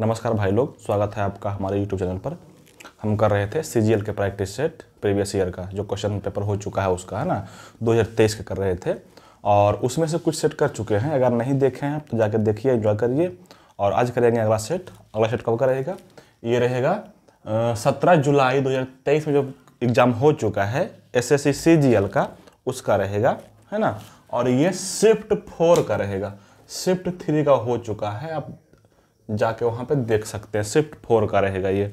नमस्कार भाई लोग स्वागत है आपका हमारे यूट्यूब चैनल पर हम कर रहे थे सी के प्रैक्टिस सेट प्रीवियस ईयर का जो क्वेश्चन पेपर हो चुका है उसका है ना 2023 का कर रहे थे और उसमें से कुछ सेट कर चुके हैं अगर नहीं देखे हैं तो जाकर देखिए एंजॉय करिए और आज करेंगे अगला सेट अगला सेट कब का रहेगा ये रहेगा सत्रह जुलाई दो में जो एग्ज़ाम हो चुका है एस एस का उसका रहेगा है ना और ये शिफ्ट फोर का रहेगा शिफ्ट थ्री का हो चुका है आप जाके वहाँ पे देख सकते हैं शिफ्ट फोर का रहेगा ये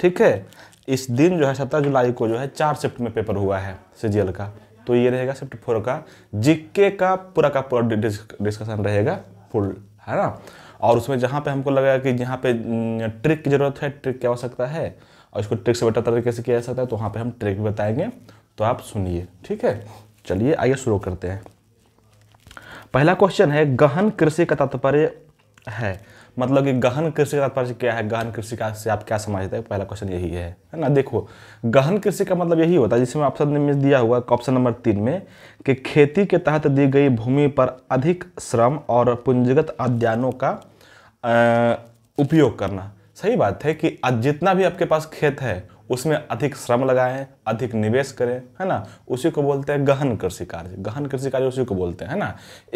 ठीक है इस दिन जो है सत्रह जुलाई को जो है चार शिफ्ट में पेपर हुआ है सी का तो ये रहेगा शिफ्ट फोर का जीके का पूरा का पूरा डिस्कशन रहेगा फुल है ना और उसमें जहाँ पे हमको लगेगा कि जहाँ पे ट्रिक की ज़रूरत है ट्रिक क्या हो सकता है और इसको ट्रिक से बेटर तरीके से किया जा सकता है तो वहाँ पे हम ट्रिक बताएंगे तो आप सुनिए ठीक है चलिए आइए शुरू करते हैं पहला क्वेश्चन है गहन कृषि का तात्पर्य है मतलब कि गहन कृषि का तात्पर्य क्या है गहन कृषि का से आप क्या समझते हैं पहला क्वेश्चन यही है है ना देखो गहन कृषि का मतलब यही होता है जिसमें ऑप्शन में दिया हुआ ऑप्शन नंबर तीन में कि खेती के तहत दी गई भूमि पर अधिक श्रम और पूंजीगत अध्ययनों का उपयोग करना सही बात है कि जितना भी आपके पास खेत है उसमें अधिक श्रम लगाएं अधिक निवेश करें है ना उसी को बोलते हैं गहन कृषि कार्य गहन कृषि कार्य उसी को बोलते हैं है ना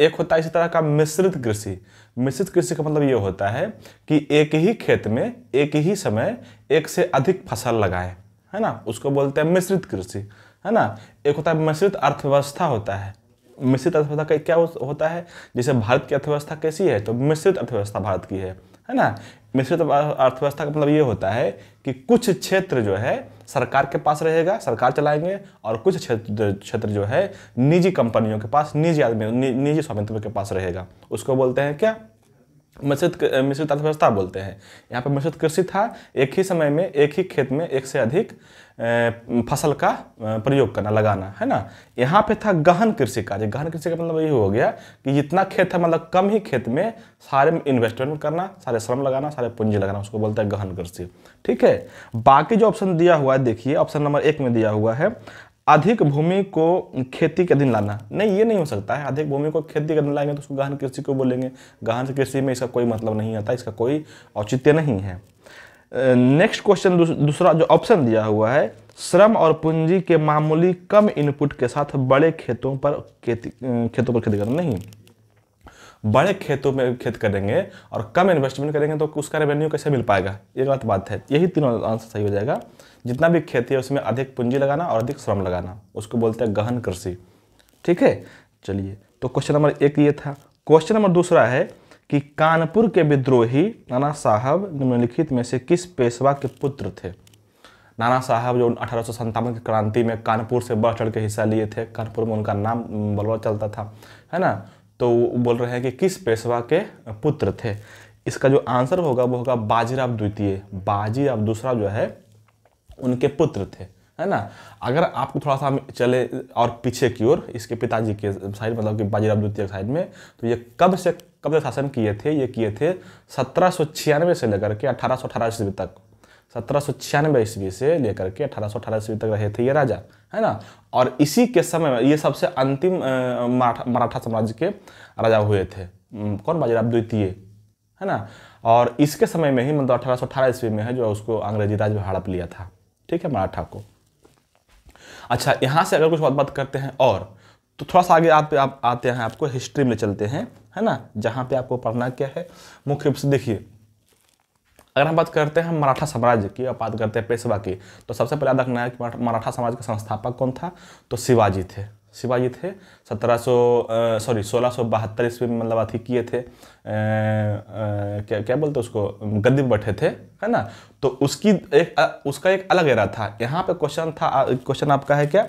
एक होता है इसी तरह का मिश्रित कृषि मिश्रित कृषि का मतलब ये होता है कि एक ही खेत में एक ही समय एक से अधिक फसल लगाए है ना उसको बोलते हैं मिश्रित कृषि है ना एक होता है मिश्रित अर्थव्यवस्था होता है मिश्रित अर्थव्यवस्था का क्या होता है जैसे भारत की अर्थव्यवस्था कैसी है तो मिश्रित अर्थव्यवस्था भारत की है है ना मिश्रित अर्थव्यवस्था का मतलब ये होता है कि कुछ क्षेत्र जो है सरकार के पास रहेगा सरकार चलाएंगे और कुछ क्षेत्र क्षेत्र जो है निजी कंपनियों के पास निजी आदमी नि, निजी स्वामित्व के पास रहेगा उसको बोलते हैं क्या मिश्रित मिश्रित अर्थव्यवस्था बोलते हैं यहाँ पर मिश्रित कृषि था एक ही समय में एक ही खेत में एक से अधिक फसल का प्रयोग करना लगाना है ना यहाँ पे था गहन कृषि कार्य गहन कृषि का मतलब यही हो गया कि जितना खेत है मतलब कम ही खेत में सारे इन्वेस्टमेंट करना सारे श्रम लगाना सारे पूंजी लगाना उसको बोलता है गहन कृषि ठीक है बाकी जो ऑप्शन दिया हुआ है देखिए ऑप्शन नंबर एक में दिया हुआ है अधिक भूमि को खेती के दिन लाना नहीं ये नहीं हो सकता है अधिक भूमि को खेती के दिन लाएंगे तो उसको गहन कृषि को बोलेंगे गहन कृषि में इसका कोई मतलब नहीं आता इसका कोई औचित्य नहीं है नेक्स्ट क्वेश्चन दूसरा जो ऑप्शन दिया हुआ है श्रम और पूंजी के मामूली कम इनपुट के साथ बड़े खेतों पर खेती खेतों पर खेती करना नहीं बड़े खेतों में खेत करेंगे और कम इन्वेस्टमेंट करेंगे तो उसका रेवेन्यू कैसे मिल पाएगा ये गलत बात है यही तीनों आंसर सही हो जाएगा जितना भी खेती है उसमें अधिक पूंजी लगाना और अधिक श्रम लगाना उसको बोलते हैं गहन कृषि ठीक है चलिए तो क्वेश्चन नंबर एक ये था क्वेश्चन नंबर दूसरा है कि कानपुर के विद्रोही नाना साहब निम्नलिखित में से किस पेशवा के पुत्र थे नाना साहब जो अठारह की क्रांति में कानपुर से बढ़ चढ़ के हिस्सा लिए थे कानपुर में उनका नाम बलवा चलता था है ना तो बोल रहे हैं कि किस पेशवा के पुत्र थे इसका जो आंसर होगा वो होगा बाजीराव द्वितीय बाजीराव दूसरा जो है उनके पुत्र थे है ना अगर आपको थोड़ा सा हम चले और पीछे की ओर इसके पिताजी के साइड मतलब कि बाजीराव द्वितीय साइड में तो ये कब से कब तक शासन किए थे ये किए थे सत्रह से लेकर के अठारह सौ ईस्वी तक सत्रह सौ छियानवे ईस्वी से लेकर के अठारह सौ अठारह ईस्वी तक रहे थे ये राजा है ना और इसी के समय में ये सबसे अंतिम मराठा साम्राज्य के राजा हुए थे कौन बाजीराव द्वितीय है ना और इसके समय में ही मतलब अठारह सौ अठारह ईस्वी में है जो उसको अंग्रेजी राज में हड़प लिया था ठीक है मराठा को अच्छा यहाँ से अगर कुछ बात बात करते हैं और तो थोड़ा सा आगे आप, आप आते हैं आपको हिस्ट्री में चलते हैं है ना जहाँ पे आपको पढ़ना क्या है मुख्य रूप से देखिए अगर हम बात करते हैं मराठा साम्राज्य की और बात करते हैं पेशवा की तो सबसे पहले याद रखना है कि मराठा समाज का संस्थापक कौन था तो शिवाजी थे शिवाजी थे सत्रह सॉरी सोलह सौ बहत्तर ईस्वी में मतलब अथी किए थे आ, आ, क्या क्या बोलते उसको गद्दी बैठे थे है ना तो उसकी एक आ, उसका एक अलग एरा था यहाँ पे क्वेश्चन था क्वेश्चन आपका है क्या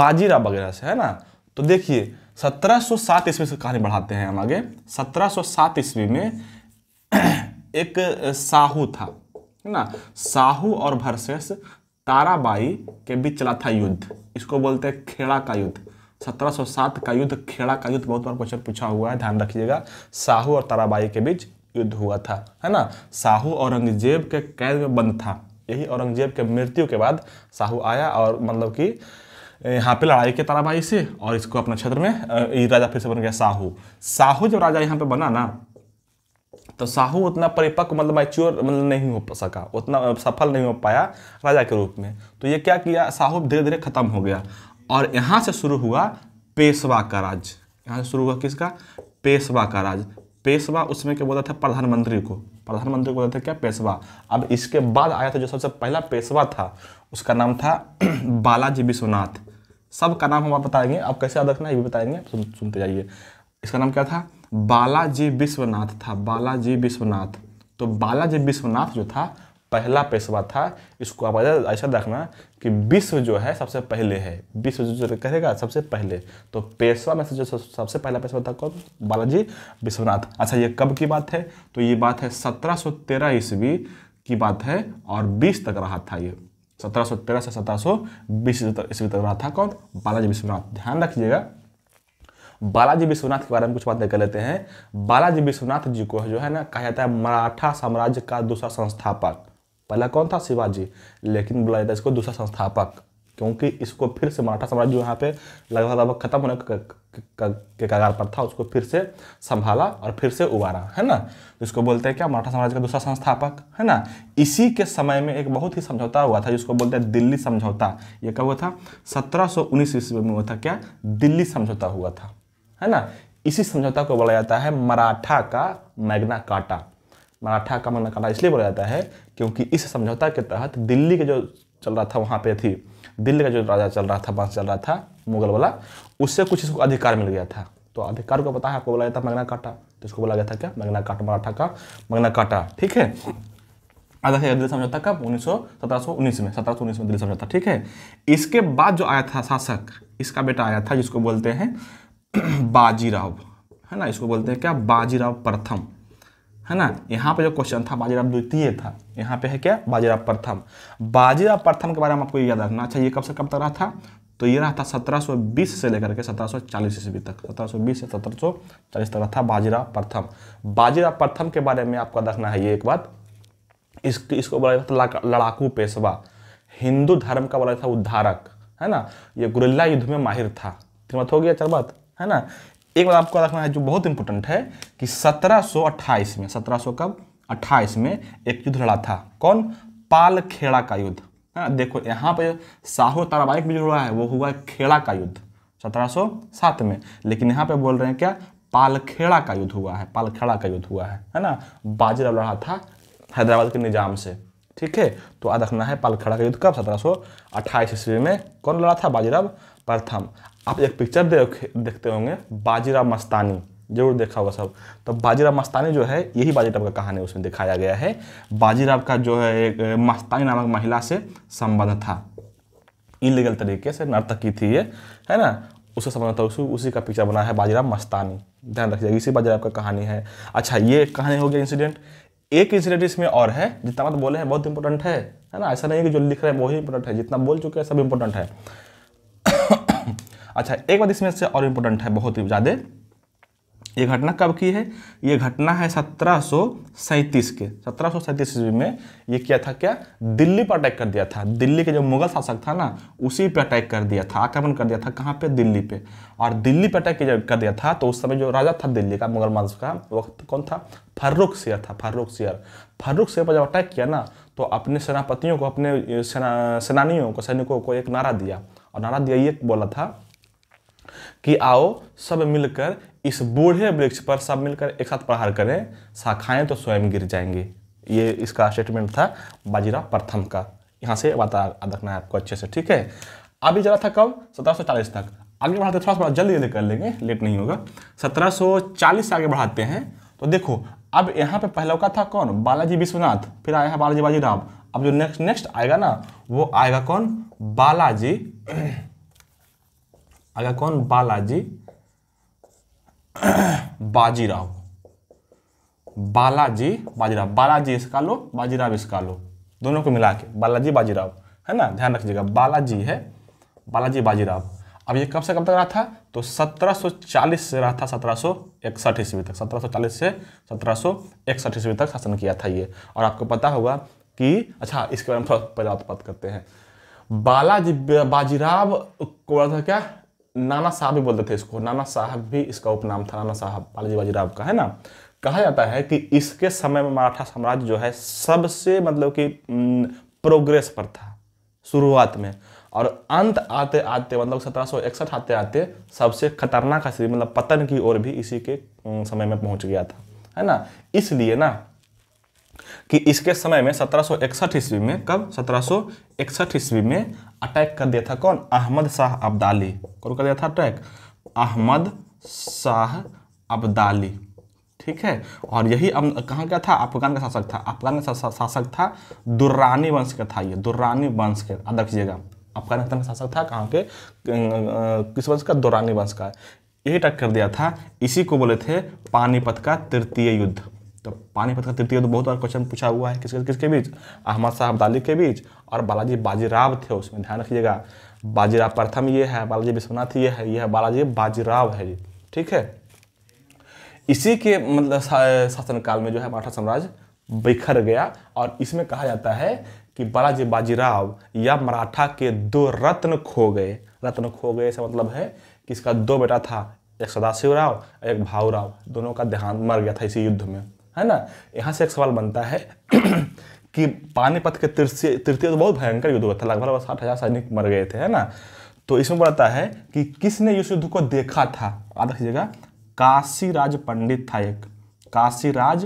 बाजीराव वगैरह से है ना तो देखिए 1707 ईस्वी से कहानी बढ़ाते हैं हम आगे 1707 ईस्वी में एक साहू था है ना साहू और भरसेस ताराबाई के बीच चला था युद्ध इसको बोलते हैं खेड़ा का युद्ध 1707 का युद्ध खेड़ा का युद्ध बहुत बार क्वेश्चन पूछा हुआ है ध्यान रखिएगा साहू और ताराबाई के बीच युद्ध हुआ था है ना साहू औरंगजेब के कैद में बंद था यही औरंगजेब के मृत्यु के बाद साहू आया और मतलब कि यहाँ पे लड़ाई के ताराबाई से और इसको अपने क्षेत्र में ये राजा फिर से बन गया साहू साहू जब राजा यहाँ पे बना ना तो साहू उतना परिपक्व मतलब मैच्योर मतलब नहीं हो सका उतना सफल नहीं हो पाया राजा के रूप में तो ये क्या किया साहू धीरे धीरे खत्म हो गया और यहाँ से शुरू हुआ पेशवा का राज यहाँ से शुरू हुआ किसका पेशवा का राज पेशवा उसमें क्या बोलता था प्रधानमंत्री को प्रधानमंत्री को बोलते थे क्या पेशवा अब इसके बाद आया था जो सबसे पहला पेशवा था उसका नाम था बालाजी विश्वनाथ सब का नाम हम आप बताएंगे आप कैसे याद रखना है ये भी बताएंगे सुन, सुनते जाइए इसका नाम क्या था बालाजी विश्वनाथ था बालाजी विश्वनाथ तो बालाजी विश्वनाथ जो था पहला पेशवा था इसको आप ऐसा देखना कि विश्व जो है सबसे पहले है विश्व जो कहेगा सबसे पहले तो पेशवा में से जो सबसे पहला पेशवा था कौन बालाजी विश्वनाथ अच्छा ये कब की बात है तो ये बात है सत्रह ईस्वी की बात है और बीस तक रहा था ये सत्रह से सत्रह ईस्वी तक रहा था कौन बालाजी विश्वनाथ ध्यान रखिएगा बालाजी विश्वनाथ के बारे में कुछ बातें कर लेते हैं बालाजी विश्वनाथ जी को जो है ना कहा जाता है मराठा साम्राज्य का दूसरा संस्थापक पहला कौन था शिवाजी लेकिन बोला जाता है इसको दूसरा संस्थापक क्योंकि इसको फिर से मराठा साम्राज्य यहाँ पे लगभग लगभग खत्म होने के कगार पर था उसको फिर से संभाला और फिर से उबारा है ना जिसको तो बोलते हैं क्या मराठा साम्राज्य का दूसरा संस्थापक है ना इसी के समय में एक बहुत ही समझौता हुआ था जिसको बोलते हैं दिल्ली समझौता ये कब हुआ था 1719 ईस्वी में हुआ था क्या दिल्ली समझौता हुआ था है ना इसी समझौता को बोला जाता है मराठा का मैग्ना काटा मराठा का मैग्ना काटा इसलिए बोला जाता है क्योंकि इस समझौता के तहत दिल्ली के जो चल रहा था वहाँ पे थी दिल्ली का जो राजा चल रहा था वंश चल रहा था मुगल वाला उससे कुछ इसको अधिकार मिल गया था तो अधिकार को पता है आपको बोला गया था मंगना काटा तो इसको बोला गया था क्या मंगना काट मराठा का मंगना काटा ठीक है आधा से दिल्ली समझौता कब उन्नीस सौ सत्रह सौ उन्नीस में सत्रह सौ उन्नीस में दिल्ली समझौता ठीक है इसके बाद जो आया था शासक इसका बेटा आया था जिसको बोलते हैं बाजीराव है ना इसको बोलते हैं क्या बाजीराव प्रथम है ना यहाँ पे जो क्वेश्चन था बाजीराव द्वितीय था यहाँ पे है क्या बाजीराव प्रथम बाजीराव प्रथम के बारे में आपको याद रखना चाहिए कब से कब तक रहा था तो ये रहा था 1720 से लेकर के 1740 ईस्वी तक 1720 से 1740 तक था बाजीराव प्रथम बाजीराव प्रथम के बारे में आपका देखना है ये एक बात इस इसको बोला जाता था लड़ाकू पेशवा हिंदू धर्म का बोला जाता था उद्धारक है ना ये गुरिल्ला युद्ध में माहिर था तीन बात हो गया चल बात है ना एक बात आपको रखना है जो बहुत इंपॉर्टेंट है कि 1728 में 1700 कब 28 में एक युद्ध लड़ा था कौन पालखेड़ा का युद्ध है हाँ, ना देखो यहाँ पर साहू तारावाहिक भी जो हुआ है वो हुआ है खेड़ा का युद्ध 1707 में लेकिन यहाँ पे बोल रहे हैं क्या पालखेड़ा का युद्ध हुआ है पालखेड़ा का युद्ध हुआ है है ना बाजीराव लड़ा था हैदराबाद के निजाम से ठीक है तो याद रखना है पालखेड़ा का युद्ध कब सत्रह सौ अट्ठाईस ईस्वी में कौन लड़ा था बाजीराव प्रथम आप एक पिक्चर देखते होंगे बाजीराव मस्तानी जरूर देखा होगा सब तो बाजीराव मस्तानी जो है यही बाजीराव का कहानी उसमें दिखाया गया है बाजीराव का जो है एक मस्तानी नामक महिला से संबंध था इलीगल तरीके से नर्तकी थी ये है ना उससे संबंध था उसी उसी का पिक्चर बना है बाजीराव मस्तानी ध्यान रखिएगा इसी बाजीराव का कहानी है अच्छा ये कहानी हो गया इंसिडेंट एक इंसिडेंट इसमें और है जितना मत बोले हैं बहुत इंपॉर्टेंट है है ना ऐसा नहीं है कि जो लिख रहे हैं वही इंपॉर्टेंट है जितना बोल चुके हैं सब इंपॉर्टेंट है अच्छा एक बात इसमें से और इम्पोर्टेंट है बहुत ही ज़्यादा ये घटना कब की है ये घटना है सत्रह के सत्रह ईस्वी में ये किया था क्या दिल्ली पर अटैक कर दिया था दिल्ली के जो मुगल शासक था ना उसी पर अटैक कर दिया था आक्रमण कर दिया था कहाँ पे दिल्ली पे और दिल्ली पर अटैक कर दिया था तो उस समय जो राजा था दिल्ली का मुगल वंश का वक्त कौन था फर्रुख शेयर था फर्रुख शेयर फर्रुख शेयर पर जब अटैक किया ना तो अपने सेनापतियों को अपने सेना सेनानियों को सैनिकों को एक नारा दिया और नारा दिया ये बोला था कि आओ सब मिलकर इस बूढ़े वृक्ष पर सब मिलकर एक साथ प्रहार करें शाखाएं तो स्वयं गिर जाएंगे ये इसका स्टेटमेंट था बाजीराव प्रथम का यहाँ से बात रखना है आपको अच्छे से ठीक है अभी जरा था कब सत्रह तक आगे बढ़ाते थोड़ा थोड़ा जल्दी जल्दी कर लेंगे लेट नहीं होगा 1740 से आगे बढ़ाते हैं तो देखो अब यहाँ पे पहला का था कौन बालाजी विश्वनाथ फिर आया है बालाजी बाजीराव अब जो नेक्स्ट नेक्स्ट आएगा ना वो आएगा कौन बालाजी आएगा कौन बालाजी बाजीराव बालाजी बाजीराव बालाजी इसका लो बाजीराव इसका लो दोनों को मिला के बालाजी बाजीराव है ना ध्यान रखिएगा बालाजी है बालाजी बाजीराव अब ये कब से कब तक रहा था तो 1740 से रहा था सत्रह सौ इकसठ ईस्वी तक 1740 से सत्रह सौ इकसठ ईस्वी तक शासन किया था ये और आपको पता होगा कि अच्छा इसके बारे में थोड़ा पहले बात करते हैं बालाजी बाजीराव को क्या नाना साहब भी बोलते थे इसको नाना साहब भी इसका उपनाम था नाना साहब बालाजी बाजीराव का है ना कहा जाता है कि इसके समय में मराठा साम्राज्य जो है सबसे मतलब कि प्रोग्रेस पर था शुरुआत में और अंत आते आते मतलब सत्रह आते आते सबसे खतरनाक स्थिति मतलब पतन की ओर भी इसी के समय में पहुंच गया था है ना इसलिए ना कि इसके समय में सत्रह ईस्वी में कब सत्रह ईस्वी में अटैक कर दिया था कौन अहमद शाह अब्दाली कौन कर दिया था अटैक अहमद शाह अब्दाली ठीक है और यही कहाँ का था अफगान का शासक था अफगान का शासक था दुर्रानी वंश का था ये दुर्रानी वंश के याद रखिएगा अफगानिस्तान का शासक था कहाँ के किस वंश का दुर्रानी वंश का यही टक्कर कर दिया था इसी को बोले थे पानीपत का तृतीय युद्ध तो पानीपत का तृतीय तो बहुत बार क्वेश्चन पूछा हुआ है किसके किसके बीच अहमद शाह अब्दाली के बीच और बालाजी बाजीराव थे उसमें ध्यान रखिएगा बाजीराव प्रथम ये है बालाजी विश्वनाथ ये है यह बालाजी बाजीराव है जी ठीक है इसी के मतलब शासनकाल में जो है मराठा साम्राज्य बिखर गया और इसमें कहा जाता है कि बालाजी बाजीराव या मराठा के दो रत्न खो गए रत्न खो गए ऐसा मतलब है कि इसका दो बेटा था एक सदाशिव राव एक भाऊ राव दोनों का देहांत मर गया था इसी युद्ध में है ना यहाँ से एक सवाल बनता है कि पानीपत के तृतीय तो बहुत भयंकर युद्ध हुआ था लगभग लगभग साठ हज़ार सैनिक मर गए थे है ना तो इसमें बताता है कि किसने इस युद्ध को देखा था याद रखिएगा काशीराज पंडित था एक काशीराज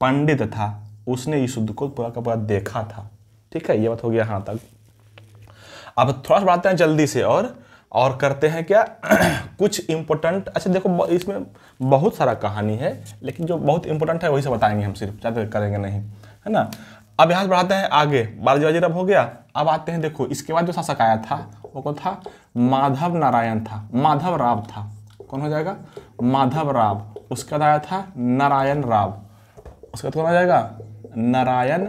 पंडित था उसने इस युद्ध को पूरा का पूरा देखा था ठीक है ये बात हो गया यहाँ तक अब थोड़ा सा बढ़ाते हैं जल्दी से और और करते हैं क्या कुछ इम्पोर्टेंट अच्छा देखो इसमें बहुत सारा कहानी है लेकिन जो बहुत इम्पोर्टेंट है वही से बताएंगे हम सिर्फ ज़्यादा करेंगे नहीं है ना अब यहाँ से बढ़ाते हैं आगे बालाजी वजीरब हो गया अब आते हैं देखो इसके बाद जो शासक आया था वो कौन था माधव नारायण था माधव राव था कौन हो जाएगा माधव राव उसके बाद आया था नारायण राव उसका कौन आ जाएगा नारायण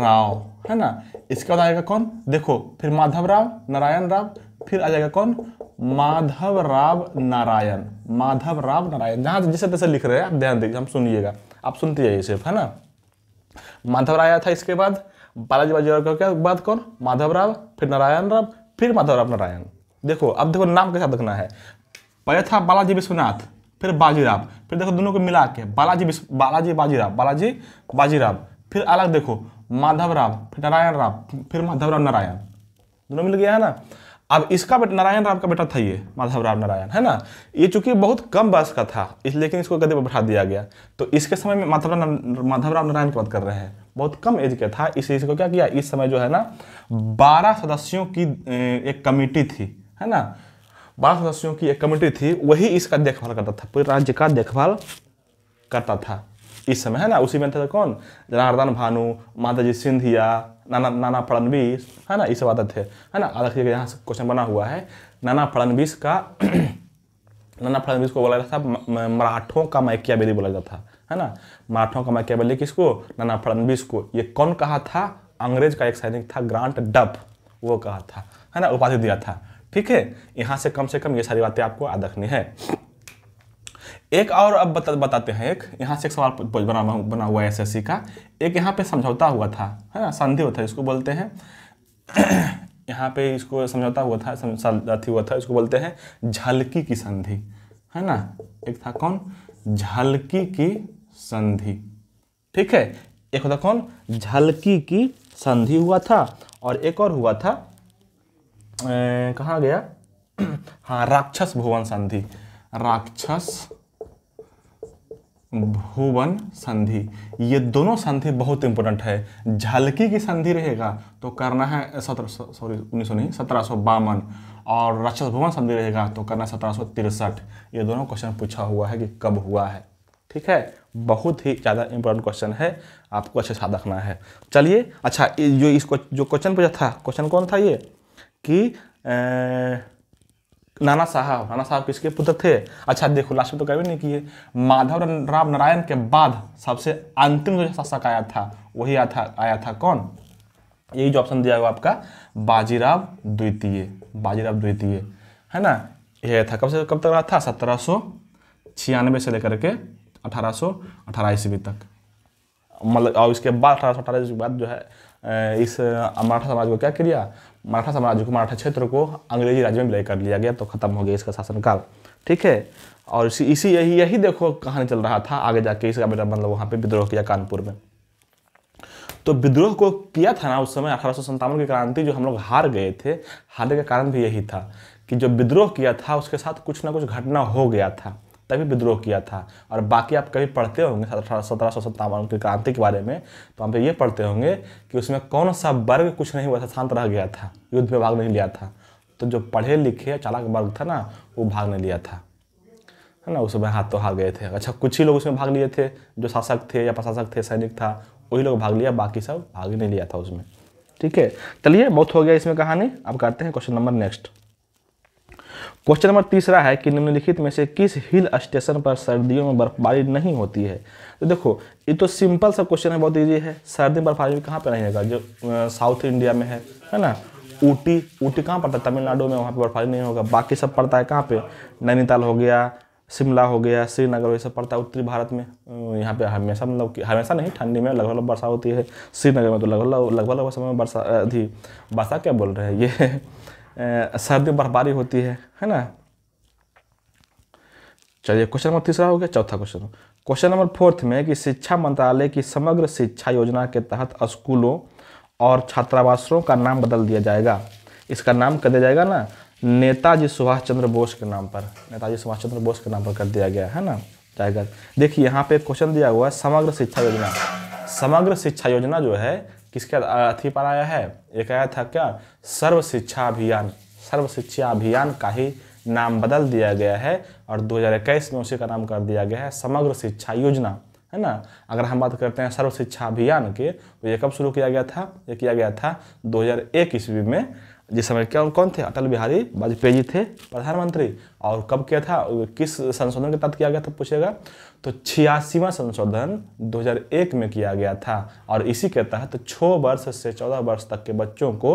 राव है ना इसके बाद आएगा कौन देखो फिर माधव राव नारायण राव फिर आ जाएगा कौन माधव राव नारायण माधव राव नारायण जहां जिस तरह से लिख रहे हैं आप ध्यान दीजिए हम सुनिएगा आप सुनते जाइए सिर्फ है ना माधव राय था इसके बाद बालाजी बाजीराव के बाद कौन माधव राव फिर नारायण राव फिर माधव राव नारायण देखो अब देखो नाम कैसा देखना है पहले था बालाजी विश्वनाथ फिर बाजीराव फिर देखो दोनों को मिला के बालाजी बालाजी बाजीराव बालाजी बाजीराव फिर अलग देखो माधव राव फिर नारायण राव फिर माधव राव नारायण दोनों मिल गया है ना अब इसका बेटा नारायण राम का बेटा था ये माधव राम नारायण है ना ये चूंकि बहुत कम वर्ष का था इस लेकिन इसको गद्दी पर बैठा दिया गया तो इसके समय में माधव राम माधव राम नारायण की बात कर रहे हैं बहुत कम एज का था इसे इसको क्या किया इस समय जो है ना बारह सदस्यों की एक कमेटी थी है ना बारह सदस्यों की एक कमेटी थी वही इसका देखभाल करता था पूरे राज्य का देखभाल करता था इस समय है ना उसी में था कौन जनार्दन भानु माता सिंधिया नाना नाना फड़नवीस है ना ये सब आदत है है ना अलग यहाँ से क्वेश्चन बना हुआ है नाना फड़नवीस का नाना फड़नवीस को बोला जाता था मराठों का मैकिया बेली बोला जाता है ना मराठों का मैकिया बेली किसको नाना फड़नवीस को ये कौन कहा था अंग्रेज का एक सैनिक था ग्रांट डब वो कहा था है ना उपाधि दिया था ठीक है यहाँ से कम से कम ये सारी बातें आपको याद रखनी है एक और अब बता, बताते हैं एक यहाँ से एक सवाल बना बना हुआ है सी का एक यहाँ पे समझौता हुआ था है ना संधि होता है इसको बोलते हैं यहाँ पे इसको समझौता हुआ था अथी हुआ था इसको बोलते हैं झलकी की संधि है ना एक था कौन झलकी की संधि ठीक है एक होता कौन झलकी की संधि हुआ था और एक और हुआ था कहाँ गया हाँ राक्षस भुवन संधि राक्षस भुवन संधि ये दोनों संधि बहुत इंपॉर्टेंट है झलकी की संधि रहेगा तो करना है सत्रह सॉरी उन्नीस सौ नहीं सत्रह सौ बावन और राक्षस भुवन संधि रहेगा तो करना है सत्रह सौ तिरसठ ये दोनों क्वेश्चन पूछा हुआ है कि कब हुआ है ठीक है बहुत ही ज़्यादा इंपॉर्टेंट क्वेश्चन है आपको अच्छे से रखना है चलिए अच्छा जो इस जो क्वेश्चन पूछा था क्वेश्चन कौन था ये कि नाना साहब नाना साहब किसके पुत्र थे अच्छा देखो लास्ट में तो कभी नहीं किए माधव राम नारायण के बाद सबसे अंतिम जो शासक आया था वही आया था आया था कौन यही जो ऑप्शन दिया हुआ आपका बाजीराव द्वितीय बाजीराव द्वितीय है ना यह था कब से कब तक रहा था सत्रह सौ छियानवे से लेकर के अठारह सौ अठारह ईस्वी तक मतलब और इसके बाद अठारह सौ अठारह ईस्वी के बाद जो है इस मराठा समाज को क्या किया मराठा साम्राज्य को मराठा क्षेत्र को अंग्रेजी राज्य में विलय कर लिया गया तो खत्म हो गया इसका शासनकाल ठीक है और इसी इसी यही यही देखो कहानी चल रहा था आगे जाके इसका बेटा मतलब वहाँ पे विद्रोह किया कानपुर में तो विद्रोह को किया था ना उस समय अठारह की क्रांति जो हम लोग हार गए थे हारने का कारण भी यही था कि जो विद्रोह किया था उसके साथ कुछ ना कुछ घटना हो गया था तभी विद्रोह किया था और बाकी आप कभी पढ़ते होंगे सत्रह सौ सत्तावन की क्रांति के बारे में तो आप ये पढ़ते होंगे कि उसमें कौन सा वर्ग कुछ नहीं हुआ था शांत रह गया था युद्ध में भाग नहीं लिया था तो जो पढ़े लिखे चालाक वर्ग था ना वो भाग नहीं लिया था है ना उसमें हाथों हार गए थे अच्छा कुछ ही लोग उसमें भाग लिए थे जो शासक थे या प्रशासक थे सैनिक था वही लोग भाग लिया बाकी सब भाग नहीं लिया था उसमें ठीक है चलिए बहुत हो गया इसमें कहानी अब करते हैं question number next question number तीसरा है कि निम्नलिखित में से किस हिल स्टेशन पर सर्दियों में बर्फबारी नहीं होती है तो देखो ये तो सिंपल सा क्वेश्चन है बहुत ईजी है सर्दी बर्फबारी कहाँ पर नहीं होगा जो साउथ इंडिया में है है ना ऊटी ऊटी कहाँ पड़ता है तमिलनाडु में वहाँ पर बर्फबारी नहीं होगा बाकी सब पड़ता है कहाँ पर नैनीताल हो गया शिमला हो गया श्रीनगर ये सब पड़ता है उत्तरी भारत में यहाँ पे हमेशा मतलब कि हमेशा नहीं ठंडी में लगभग वर्षा होती है श्रीनगर में तो लगभग लगभग लगभग समय में वर्षा अधी वर्षा क्या बोल रहे हैं ये सर्दी बर्फबारी होती है है ना चलिए क्वेश्चन नंबर तीसरा हो गया चौथा क्वेश्चन क्वेश्चन नंबर फोर्थ में कि शिक्षा मंत्रालय की समग्र शिक्षा योजना के तहत स्कूलों और छात्रावासों का नाम बदल दिया जाएगा इसका नाम कर दिया जाएगा ना नेताजी सुभाष चंद्र बोस के नाम पर नेताजी सुभाष चंद्र बोस के नाम पर कर दिया गया है ना जाएगा देखिए यहाँ पे क्वेश्चन दिया हुआ है समग्र शिक्षा योजना समग्र शिक्षा योजना जो है किसके अथी पर आया है एक आया था क्या सर्व शिक्षा अभियान सर्व शिक्षा अभियान का ही नाम बदल दिया गया है और 2021 में उसी का नाम कर दिया गया है समग्र शिक्षा योजना है ना अगर हम बात करते हैं सर्व शिक्षा अभियान के तो ये कब शुरू किया गया था ये किया गया था 2001 हज़ार ईस्वी में जिस समय और कौन थे अटल बिहारी वाजपेयी जी थे प्रधानमंत्री और कब किया था किस संशोधन के तहत किया गया था पूछेगा तो छियासीवा संशोधन 2001 में किया गया था और इसी के तहत तो छः वर्ष से चौदह वर्ष तक के बच्चों को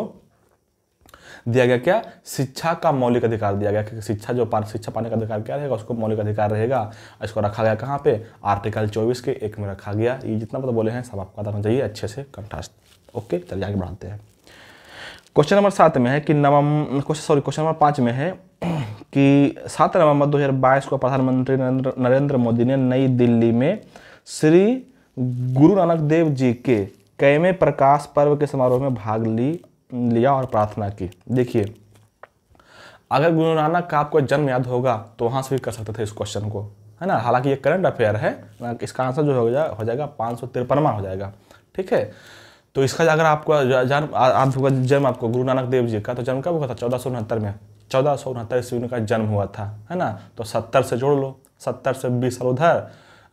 दिया गया क्या शिक्षा का मौलिक अधिकार दिया गया क्योंकि शिक्षा जो शिक्षा पाने का अधिकार क्या रहेगा उसको मौलिक अधिकार रहेगा इसको रखा गया कहाँ पे आर्टिकल 24 के एक में रखा गया ये जितना मतलब बोले हैं सब आपको पता होना चाहिए अच्छे से कंट्रास्ट ओके चलिए आगे बढ़ाते हैं क्वेश्चन नंबर सात में है कि नवम क्वेश्चन सॉरी क्वेश्चन नंबर पाँच में है कि सात नवंबर 2022 को प्रधानमंत्री नरेंद्र मोदी ने नई दिल्ली में श्री गुरु नानक देव जी के कैमे प्रकाश पर्व के समारोह में भाग ली लिया और प्रार्थना की देखिए अगर गुरु नानक का आपको जन्म याद होगा तो वहाँ से भी कर सकते थे इस क्वेश्चन को है ना हालांकि ये करंट अफेयर है इसका आंसर जो हो जाएगा हो जाएगा पाँच सौ तिरपनवा हो जाएगा ठीक है तो इसका अगर आपका जन्म आपका जन्म आपको गुरु नानक देव जी का तो जन्म कब हुआ था चौदह सौ उनहत्तर में चौदह सौ उनहत्तर ईस्वी में जन्म हुआ था है ना तो सत्तर से जोड़ लो सत्तर से बीस साल उधर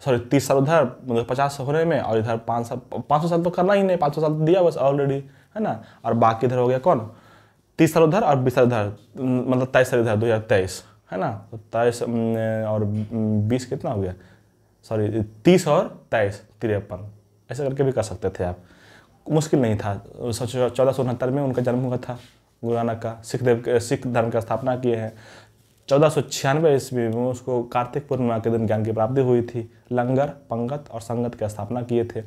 सॉरी तीस साल उधर मतलब पचास होने में और इधर पाँच साल पाँच सौ साल तो करना ही नहीं पाँच सौ साल तो दिया बस ऑलरेडी है ना और बाकी इधर हो गया कौन तीस साल उधर और बीस साल उधर मतलब तेईस साल इधर दो हज़ार तेईस है ना तो तेईस और बीस कितना हो गया सॉरी तीस और तेईस तिरपन ऐसे करके भी कर सकते थे आप मुश्किल नहीं था चौदह सौ उनहत्तर में उनका जन्म हुआ था गुरु नानक का सिख देव सिख धर्म का स्थापना किए हैं चौदह सौ छियानवे ईस्वी में उसको कार्तिक पूर्णिमा के दिन ज्ञान की प्राप्ति हुई थी लंगर पंगत और संगत की स्थापना किए थे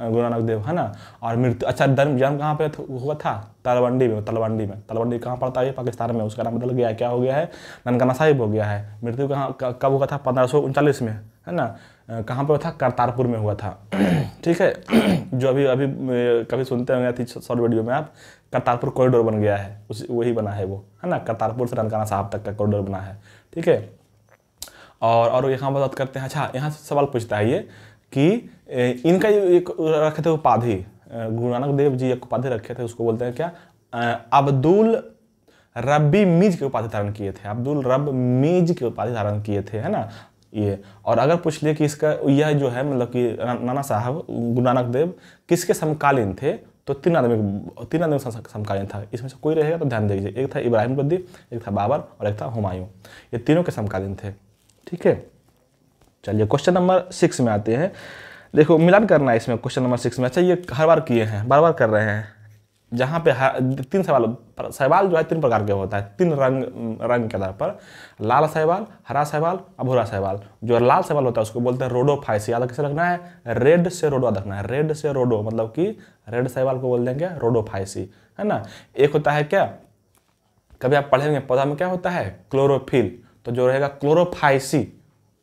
गुरु नानक देव है ना और मृत्यु अच्छा धर्म जन्म कहाँ पे हुआ था तलवंडी में तलवंडी में तलवंडी कहाँ पड़ता है पाकिस्तान में उसका नाम बदल गया क्या हो गया है ननकाना साहिब हो गया है मृत्यु कहाँ कब हुआ था पंद्रह सौ उनचालीस में है ना कहाँ पर था करतारपुर में हुआ था ठीक है जो अभी अभी कभी सुनते होंगे शॉर्ट वीडियो में आप करतारपुर कॉरिडोर बन गया है उस वही बना है वो है ना करतारपुर से ननकाना साहब तक का कॉरिडोर बना है ठीक है और और यहाँ बात करते हैं अच्छा यहाँ से सवाल पूछता है ये कि इनका एक रखे थे उपाधि गुरु नानक देव जी एक उपाधि रखे थे उसको बोलते हैं क्या अब्दुल रब्बी मीज के उपाधि धारण किए थे अब्दुल रब मीज के उपाधि धारण किए थे है ना ये और अगर पूछ लिए कि इसका यह जो है मतलब कि नाना साहब गुरु नानक देव किसके समकालीन थे तो तीन आदमी तीन आदमी समकालीन था इसमें से कोई रहेगा तो ध्यान दीजिए एक था इब्राहिम बद्दी एक था बाबर और एक था हुमायूं ये तीनों के समकालीन थे ठीक है चलिए क्वेश्चन नंबर सिक्स में आते हैं देखो मिलान करना है इसमें क्वेश्चन नंबर सिक्स में अच्छा ये हर बार किए हैं बार बार कर रहे हैं जहाँ पे तीन सवाल शैवाल जो है तीन प्रकार के होता है तीन रंग रंग के आधार पर लाल शैवाल हरा शैवाल और भूरा शैवाल जो लाल शैवाल होता है उसको बोलते हैं रोडो फाइस याद कैसे रखना है रेड से रोडो रखना है रेड से रोडो मतलब कि रेड शैवाल को बोल देंगे रोडोफाइसी है ना एक होता है क्या कभी आप पढ़ेंगे पौधा में क्या होता है क्लोरोफिल तो जो रहेगा क्लोरोफाइसी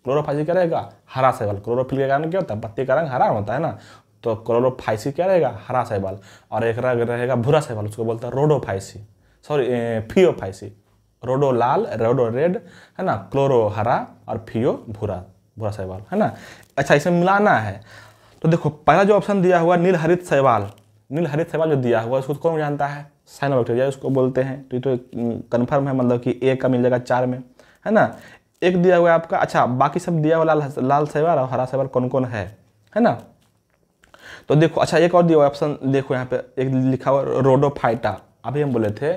क्लोरोफाइसी क्या रहेगा हरा शैवाल क्लोरोफिल के कारण क्या होता है पत्ती का रंग हरा होता है ना तो क्लोरोफाइसी क्या रहेगा हरा सहवाल और एक रहेगा भूरा सहवाल उसको बोलता है रोडोफाइसी सॉरी फियोफाइसी रोडो लाल रोडो रेड है ना क्लोरो हरा और फियो भूरा भूरा साइबाल है ना अच्छा इसे मिलाना है तो देखो पहला जो ऑप्शन दिया हुआ नील हरित शैवाल नील हरित शैवाल जो दिया हुआ उसको कौन जानता है साइनो बैक्टीरिया उसको बोलते हैं तो ये तो कन्फर्म है मतलब कि ए का मिल जाएगा चार में है ना एक दिया हुआ है आपका अच्छा बाकी सब दिया हुआ लाल लाल शैवाल और हरा शैवाल कौन कौन है है ना तो देखो अच्छा एक और दिया हुआ ऑप्शन देखो यहाँ पे एक लिखा हुआ रोडोफाइटा अभी हम बोले थे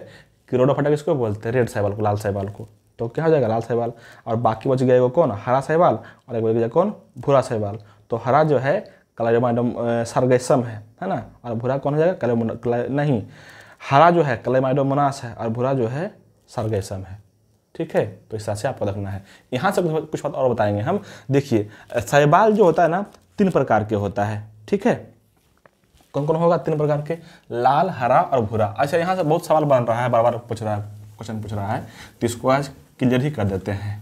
कि रोडोफाइटा किसको बोलते हैं रेड साइबाल को लाल साइबाल को तो क्या हो जाएगा लाल साइबाल और बाकी बच गया कौन हरा साइबाल और एक बच गया कौन भूरा साइबाल तो हरा जो है कलाइमाइडम सरगेसम है है ना और भूरा कौन हो जाएगा कला नहीं हरा जो है कलेमाइडोमोनास है और भूरा जो है सरगेसम है ठीक है तो इस तरह से आपको रखना है यहाँ से कुछ बात और बताएंगे हम देखिए साइबाल जो होता है ना तीन प्रकार के होता है ठीक है कौन कौन होगा तीन प्रकार के लाल हरा और भूरा अच्छा यहाँ से बहुत सवाल बन रहा है बार बार पूछ रहा है क्वेश्चन पूछ रहा है तो इसको आज क्लियर ही कर देते हैं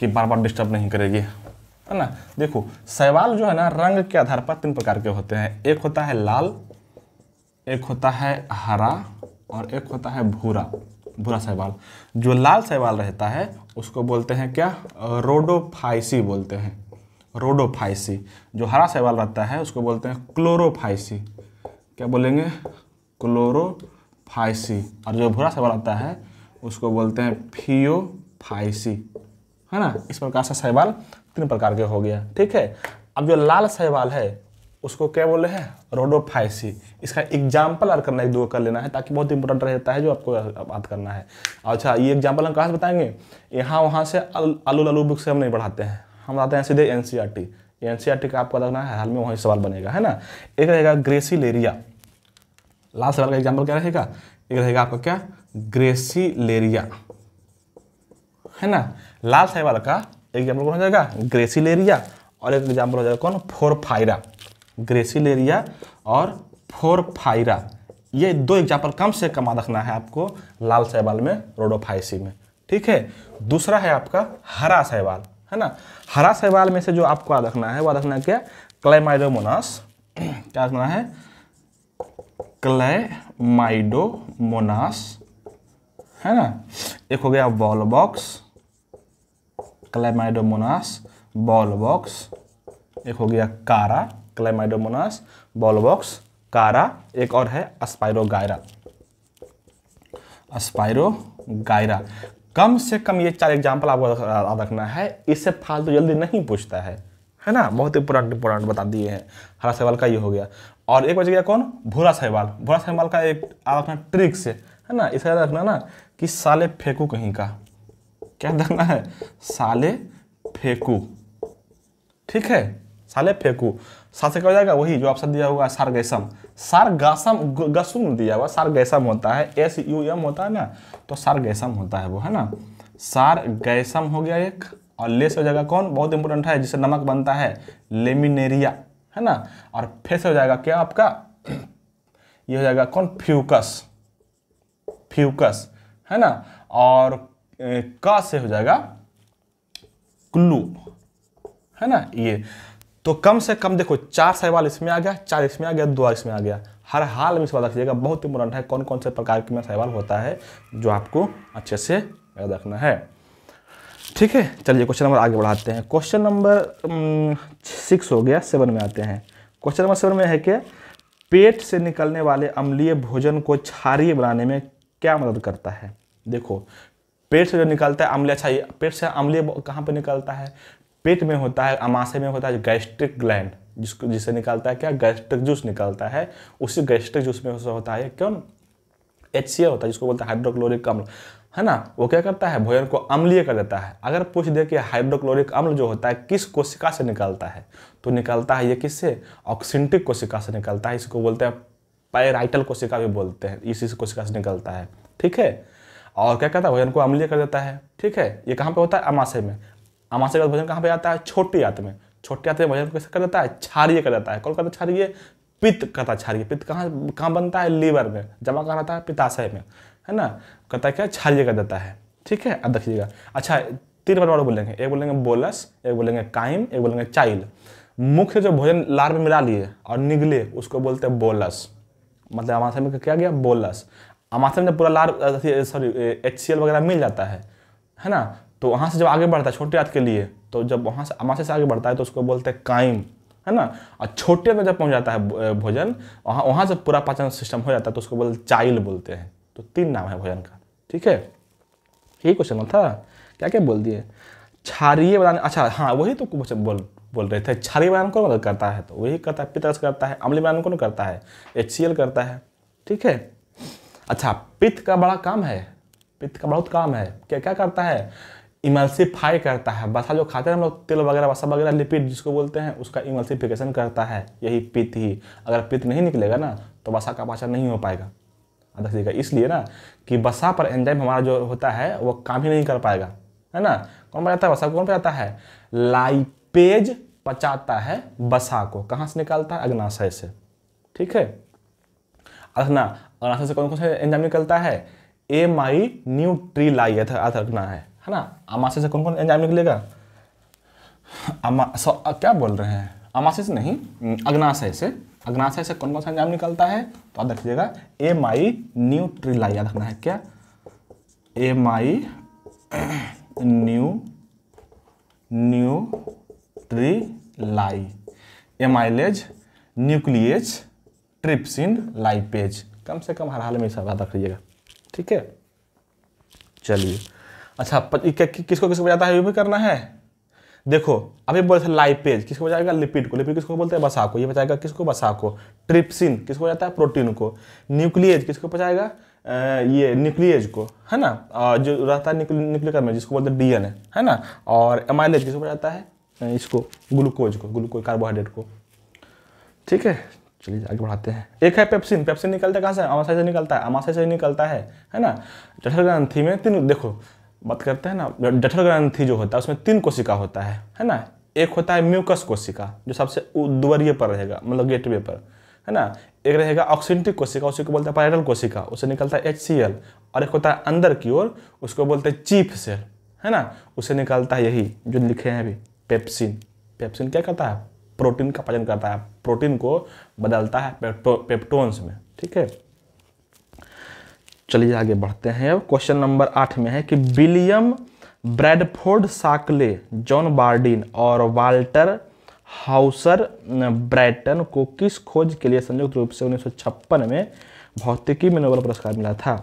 कि बार बार डिस्टर्ब नहीं करेगी है ना देखो सवाल जो है ना रंग के आधार पर तीन प्रकार के होते हैं एक होता है लाल एक होता है हरा और एक होता है भूरा भूरा शैवाल जो लाल शैवाल रहता है उसको बोलते हैं क्या रोडोफाइसी बोलते हैं रोडोफाइसी जो हरा शैवाल रहता है उसको बोलते हैं क्लोरोफाइसी क्या बोलेंगे क्लोरोफाइसी और जो भूरा शैवाल रहता है उसको बोलते हैं फियोफाइसी है ना इस प्रकार से शैवाल तीन प्रकार के हो गया ठीक है अब जो लाल शैवाल है उसको क्या बोले हैं रोडोफाइसी इसका एग्जाम्पल अगर करना एक दो कर लेना है ताकि बहुत इंपॉर्टेंट रहता है जो आपको बात करना है अच्छा ये एग्जाम्पल हम कहाँ से बताएंगे यहाँ वहाँ से आलू ललू बुक से हम नहीं पढ़ाते हैं हम आते हैं सीधे एन सी आर का आपको रखना है हाल में वहीं सवाल बनेगा है ना एक रहेगा ग्रेसिलेरिया लास्ट सवाल का एग्जाम्पल क्या रहेगा एक रहेगा आपका क्या ग्रेसिलेरिया है ना लास्ट साई वाला का एग्जाम्पल कौन हो जाएगा ग्रेसिलेरिया और एक एग्जाम्पल हो जाएगा कौन फोरफाइरा ग्रेसिलेरिया और फोरफाइरा ये दो एग्जाम्पल कम से कम रखना है आपको लाल सहवाल में रोडोफाइसी में ठीक है दूसरा है आपका हरा सहवाल है ना हरा शैवाल में से जो आपको याद रखना है वो रखना है क्या क्लेमाइडोमोनास क्या रखना है क्लेमाइडोमोनास है ना एक हो गया volvox chlamydomonas volvox एक हो गया कारा क्लेमाइडोमोनास बॉल बॉक्स कारा एक और है अस्पायरोगायरा अस्पायरोगायरा कम से कम ये चार एग्जाम्पल आपको याद रखना है इससे फालतू तो जल्दी नहीं पूछता है है ना बहुत इंपॉर्टेंट इंपॉर्टेंट बता दिए हैं हरा सहवाल का ये हो गया और एक बच गया कौन भूरा सहवाल भूरा सहवाल का एक याद रखना से है ना इसे याद रखना ना कि साले फेंकू कहीं का क्या रखना है साले फेंकू ठीक है साले फेंकू सा से क्या हो जाएगा वही जो सब दिया हुआ सारगैसम सारगासम गसुम दिया हुआ सारगैसम होता है एस यू एम होता है ना तो सारगैसम होता है वो है ना सारगैसम हो गया एक और लेस हो जाएगा कौन बहुत इंपॉर्टेंट है जिससे नमक बनता है लेमिनेरिया है ना और फेस हो जाएगा क्या आपका ये हो जाएगा कौन फ्यूकस फ्यूकस है ना और क से हो जाएगा क्लू है ना ये तो कम से कम देखो चार सवाल इसमें आ गया चार इसमें आ गया दो इसमें आ गया हर हाल में सवाल रखिएगा बहुत इंपॉर्टेंट है कौन कौन से प्रकार के में सवाल होता है जो आपको अच्छे से याद रखना है ठीक है चलिए क्वेश्चन नंबर आगे बढ़ाते हैं क्वेश्चन नंबर सिक्स हो गया सेवन में आते हैं क्वेश्चन नंबर सेवन में है कि पेट से निकलने वाले अम्लीय भोजन को क्षारिय बनाने में क्या मदद करता है देखो पेट से जो निकलता है अम्लीय अच्छा पेट से अम्लीय कहाँ पे निकलता है पेट में होता है अमाशय में होता है गैस्ट्रिक ग्लैंड जिसको जिसे निकालता है क्या गैस्ट्रिक जूस निकालता है उसी गैस्ट्रिक जूस में होता है क्यों एच होता है जिसको बोलता है हाइड्रोक्लोरिक अम्ल है ना वो क्या करता है भोजन को अम्लीय कर देता है अगर पूछ दे कि हाइड्रोक्लोरिक अम्ल जो होता है किस कोशिका से निकालता है तो निकालता है ये किससे ऑक्सिंटिक कोशिका से निकलता है इसको बोलते हैं पैराइटल कोशिका भी बोलते हैं इसी कोशिका से निकलता है ठीक है और क्या कहता है भोजन को अम्लीय कर देता है ठीक है ये कहाँ पर होता है अमाशय में अमाशा का बाद भोजन कहाँ पे आता है छोटी आत में छोटी आत में भोजन कैसे कर देता है क्षारिय कर देता है कौन करता क्षारिय पित्त कहता क्षारिय पित्त कहाँ कहाँ बनता है लीवर में जमा कहाँ रहता है पिताशय में है ना कहता है क्या क्षारिय कर देता है ठीक है अब देखिएगा अच्छा तीन बार और बोलेंगे एक बोलेंगे बोलस एक बोलेंगे काइम एक बोलेंगे चाइल मुख्य जो भोजन लार में मिला लिए और निगले उसको बोलते हैं बोलस मतलब अमाशा में क्या गया बोलस अमाशा में जब पूरा लार सॉरी एच वगैरह मिल जाता है है ना तो वहाँ से जब आगे बढ़ता है छोटे हाथ के लिए तो जब वहाँ से अमाशय से आगे बढ़ता है तो उसको बोलते हैं कायम है ना और छोटे में जब पहुँच जाता है भोजन वहाँ वहाँ से पूरा पाचन सिस्टम हो जाता है तो उसको बोलते चाइल बोलते हैं तो तीन नाम है भोजन का ठीक है यही क्वेश्चन था क्या क्या बोल दिए क्षारिय बनाने अच्छा हाँ वही तो क्वेश्चन बोल बोल रहे थे क्षारीय बनाने कौन मदद करता है तो वही करता है पितरस करता है अम्ली बनाने कौन करता है एच करता है ठीक है अच्छा पित्त का बड़ा काम है पित्त का बहुत काम है क्या क्या करता है इमल्सिफाई करता है बसा जो खाते हैं हम लोग तेल वगैरह वसा वगैरह लिपिड जिसको बोलते हैं उसका इमल्सिफिकेशन करता है यही पित्त ही अगर पित्त नहीं निकलेगा ना तो वसा का पाचन नहीं हो पाएगा अध्यक्ष इसलिए ना कि वसा पर एंजाइम हमारा जो होता है वो काम ही नहीं कर पाएगा है ना कौन बनाता है वसा कौन बनाता है लाइपेज पचाता है बसा को कहाँ से निकालता है अग्नाशय से ठीक है अथना अग्नाशय से कौन कौन सा एंजाइम निकलता है एमाई न्यूट्रीलाई अग्ना है है ना अमासिस से कौन कौन एंजाइम निकलेगा अमा सो क्या बोल रहे हैं से नहीं अग्नाशय से अग्नाशय से कौन कौन सा एंजाइम निकलता है तो आप देख लीजिएगा एम आई न्यूट्रिला याद रखना है क्या M I new new tree lie amylase nuclease trypsin lipase कम से कम हर हाल में सब याद रख लीजिएगा ठीक है चलिए अच्छा किसको किसको बजाता है ये भी करना है देखो अभी बोलते हैं लाइपेज किसको बजाएगा लिपिड को लिपिड किसको बोलते हैं बसा को ये बचाएगा किसको बसा को ट्रिप्सिन किसको बजाता है प्रोटीन को न्यूक्लियज किसको बचाएगा ये न्यूक्लियज को है ना जो रहता है न्यूक्लियर में जिसको बोलते हैं डी है ना और एमाइलेज किसको बजाता है इसको ग्लूकोज को ग्लूकोज कार्बोहाइड्रेट को ठीक है चलिए आगे बढ़ाते हैं एक है पेप्सिन पेप्सिन निकलता है कहाँ से अमाशय से निकलता है अमाशय से निकलता है है ना जठर ग्रंथि में तीन देखो बात करते हैं ना जठर ग्रंथि जो होता है उसमें तीन कोशिका होता है है ना एक होता है म्यूकस कोशिका जो सबसे उद्वरीय पर रहेगा मतलब गेटवे पर है ना एक रहेगा ऑक्सीटिक कोशिका उसी को बोलते हैं पायरल कोशिका उसे निकलता है एच और एक होता है अंदर की ओर उसको बोलते हैं चीफ सेल है ना उसे निकलता है यही जो लिखे हैं अभी पेप्सिन पेप्सिन क्या करता है प्रोटीन का पाचन करता है प्रोटीन को बदलता है पेप्टो पेप्टोन्स में ठीक है चलिए आगे बढ़ते हैं अब क्वेश्चन नंबर आठ में है कि William Bradford Shockley John Bardeen और वाल्टर हाउसर ब्रैटन को किस खोज के लिए संयुक्त रूप से उन्नीस में भौतिकी में नोबल पुरस्कार मिला था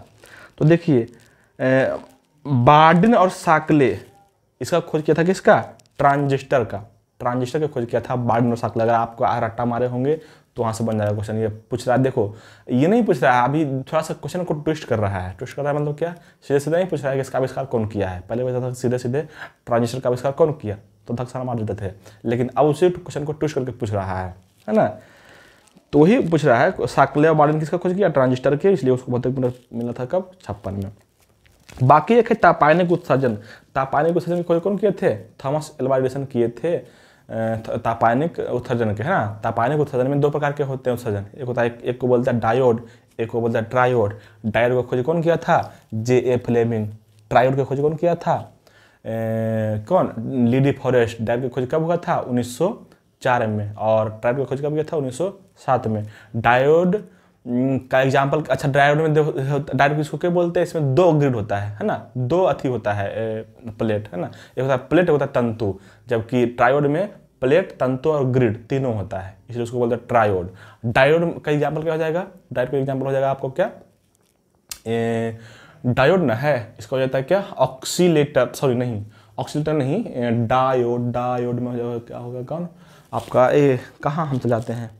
तो देखिए बार्डिन और साकले इसका खोज किया था किसका ट्रांजिस्टर का ट्रांजिस्टर का खोज किया था बार्डिन और साकले अगर आपको रट्टा मारे होंगे तो वहाँ से बन जाएगा क्वेश्चन ये पूछ रहा है देखो ये नहीं पूछ रहा है अभी थोड़ा सा क्वेश्चन को ट्विस्ट कर रहा है ट्विस्ट कर रहा है मतलब क्या सीधे सीधे नहीं पूछ रहा है कि इसका आविष्कार कौन किया है पहले बता था सीधे सीधे ट्रांजिस्टर का आविष्कार कौन किया तो धक्साना मार देते थे लेकिन अब उसी क्वेश्चन को ट्विस्ट करके पूछ रहा है है ना तो वही पूछ रहा है साकले और बार्डन किसका खोज किया ट्रांजिस्टर के इसलिए उसको भौतिक मिनट मिला था कब छप्पन में बाकी एक है तापायनिक उत्सर्जन तापायनिक उत्सर्जन की खोज कौन किए थे थॉमस एल्वा एडिसन किए थे तापायनिक उत्सर्जन के है ना तापायनिक उत्सर्जन में दो प्रकार के होते हैं उत्सर्जन एक होता है एक को बोलता है डायोड एक को बोलता है ट्रायोड डायोड का खोज कौन किया था जे ए फ्लेमिंग ट्रायोड का खोज कौन किया था ए, कौन लीडी फॉरेस्ट डायोड का खोज कब हुआ था 1904 में और ट्रायोड का खोज कब किया था 1907 में डायोड का एग्जाम्पल अच्छा डायोड में डायोड किसको क्या बोलते हैं इसमें दो ग्रिड होता है है ना दो अथी होता है ए, प्लेट है ना एक होता है प्लेट होता है तंतु जबकि ट्रायोड में प्लेट तंतु और ग्रिड तीनों होता है इसलिए उसको बोलते हैं ट्रायोड डायोड का एग्जाम्पल क्या हो जाएगा डायोड का एग्जाम्पल हो जाएगा आपको क्या ए, डायोड ना है इसका हो जाता है क्या ऑक्सीलेटर सॉरी नहीं ऑक्सीलेटर नहीं डायोड डायोड में हो जाएगा क्या होगा कौन आपका ए कहाँ हम चलाते हैं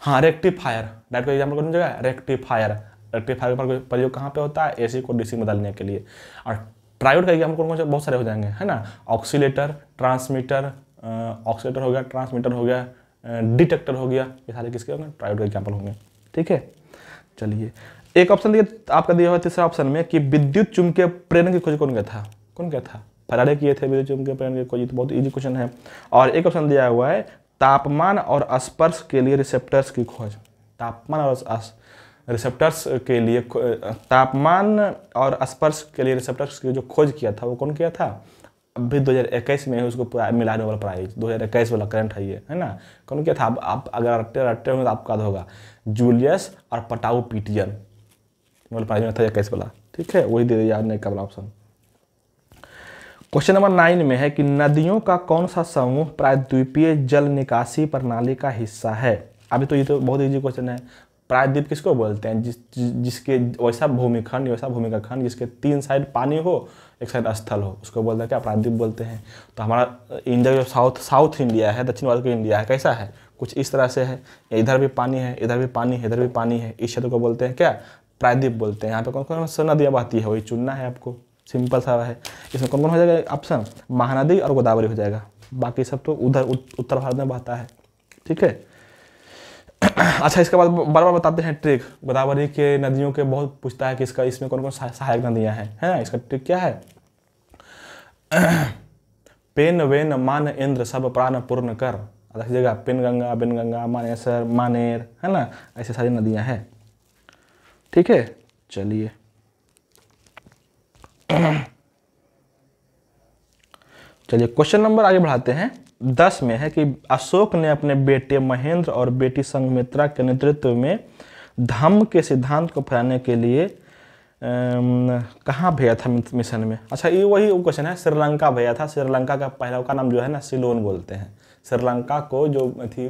हाँ रेक्टिफायर डायोड का एग्जाम्पल कौन जगह रेक्टिफायर रेक्टिफायर का प्रयोग कहाँ पर होता है ए को डीसी में बदलने के लिए और ट्रायोड का एग्जाम्पल कौन कौन से बहुत सारे हो जाएंगे है ना ऑक्सीटर ट्रांसमीटर ऑक्सीटर हो गया ट्रांसमीटर हो गया डिटेक्टर हो गया ये सारे किसके होंगे ट्रायोड का एग्जाम्पल होंगे ठीक है चलिए एक ऑप्शन दिया आपका दिया हुआ तीसरा ऑप्शन में कि विद्युत चुंबकीय प्रेरण की खोज कौन गया था कौन गया था फरारे किए थे विद्युत चुंबकीय प्रेरण की खोज तो बहुत ईजी क्वेश्चन है और एक ऑप्शन दिया हुआ है तापमान और स्पर्श के लिए रिसेप्टर्स की खोज तापमान और रिसेप्टर्स के लिए तापमान और स्पर्श के लिए रिसेप्टर्स की जो खोज किया था वो कौन किया था अभी 2021 में उसको मिला नोबल प्राइज 2021 वाला करंट है ये है ना कौन किया था अब आप अगर रट्टे रट्टे होंगे तो आपका याद होगा जूलियस और पटाऊ पीटियन नोबल प्राइज में था इक्कीस वाला ठीक है वही दे दिया आपने का ऑप्शन क्वेश्चन नंबर नाइन में है कि नदियों का कौन सा समूह प्रायद्वीपीय जल निकासी प्रणाली का हिस्सा है अभी तो ये तो बहुत इजी क्वेश्चन है प्रायद्वीप किसको बोलते हैं जिस जिसके वैसा भूमिखंड वैसा भूमिका खंड जिसके तीन साइड पानी हो एक साइड स्थल हो उसको बोलते हैं क्या प्रायद्वीप बोलते हैं तो हमारा इंडिया जो साउथ साउथ इंडिया है दक्षिण भारत का इंडिया है कैसा है कुछ इस तरह से है इधर भी पानी है इधर भी पानी है इधर भी पानी है इस क्षेत्र को बोलते हैं क्या प्रायद्वीप बोलते हैं यहाँ पर कौन कौन सा नदियाँ बहती है वही चुनना है आपको सिंपल सा है इसमें कौन कौन हो जाएगा ऑप्शन महानदी और गोदावरी हो जाएगा बाकी सब तो उधर उत्तर भारत में बहता है ठीक है अच्छा इसके बाद बार बार बताते हैं ट्रिक गोदावरी के नदियों के बहुत पूछता है कि इसका इसमें कौन कौन सहायक नदियाँ हैं है ना इसका ट्रिक क्या है पेन वेन मान इंद्र सब प्राण पूर्ण कर रख जगह पेन गंगा बेन गंगा मानेसर मानेर है ना ऐसे सारी नदियाँ हैं ठीक है चलिए चलिए क्वेश्चन नंबर आगे बढ़ाते हैं दस में है कि अशोक ने अपने बेटे महेंद्र और बेटी संगमित्रा के नेतृत्व में धम्म के सिद्धांत को फैलाने के लिए कहाँ भेजा था मिशन में अच्छा ये वही क्वेश्चन है श्रीलंका भेजा था श्रीलंका का पहला का नाम जो है ना सिलोन बोलते हैं श्रीलंका को जो थी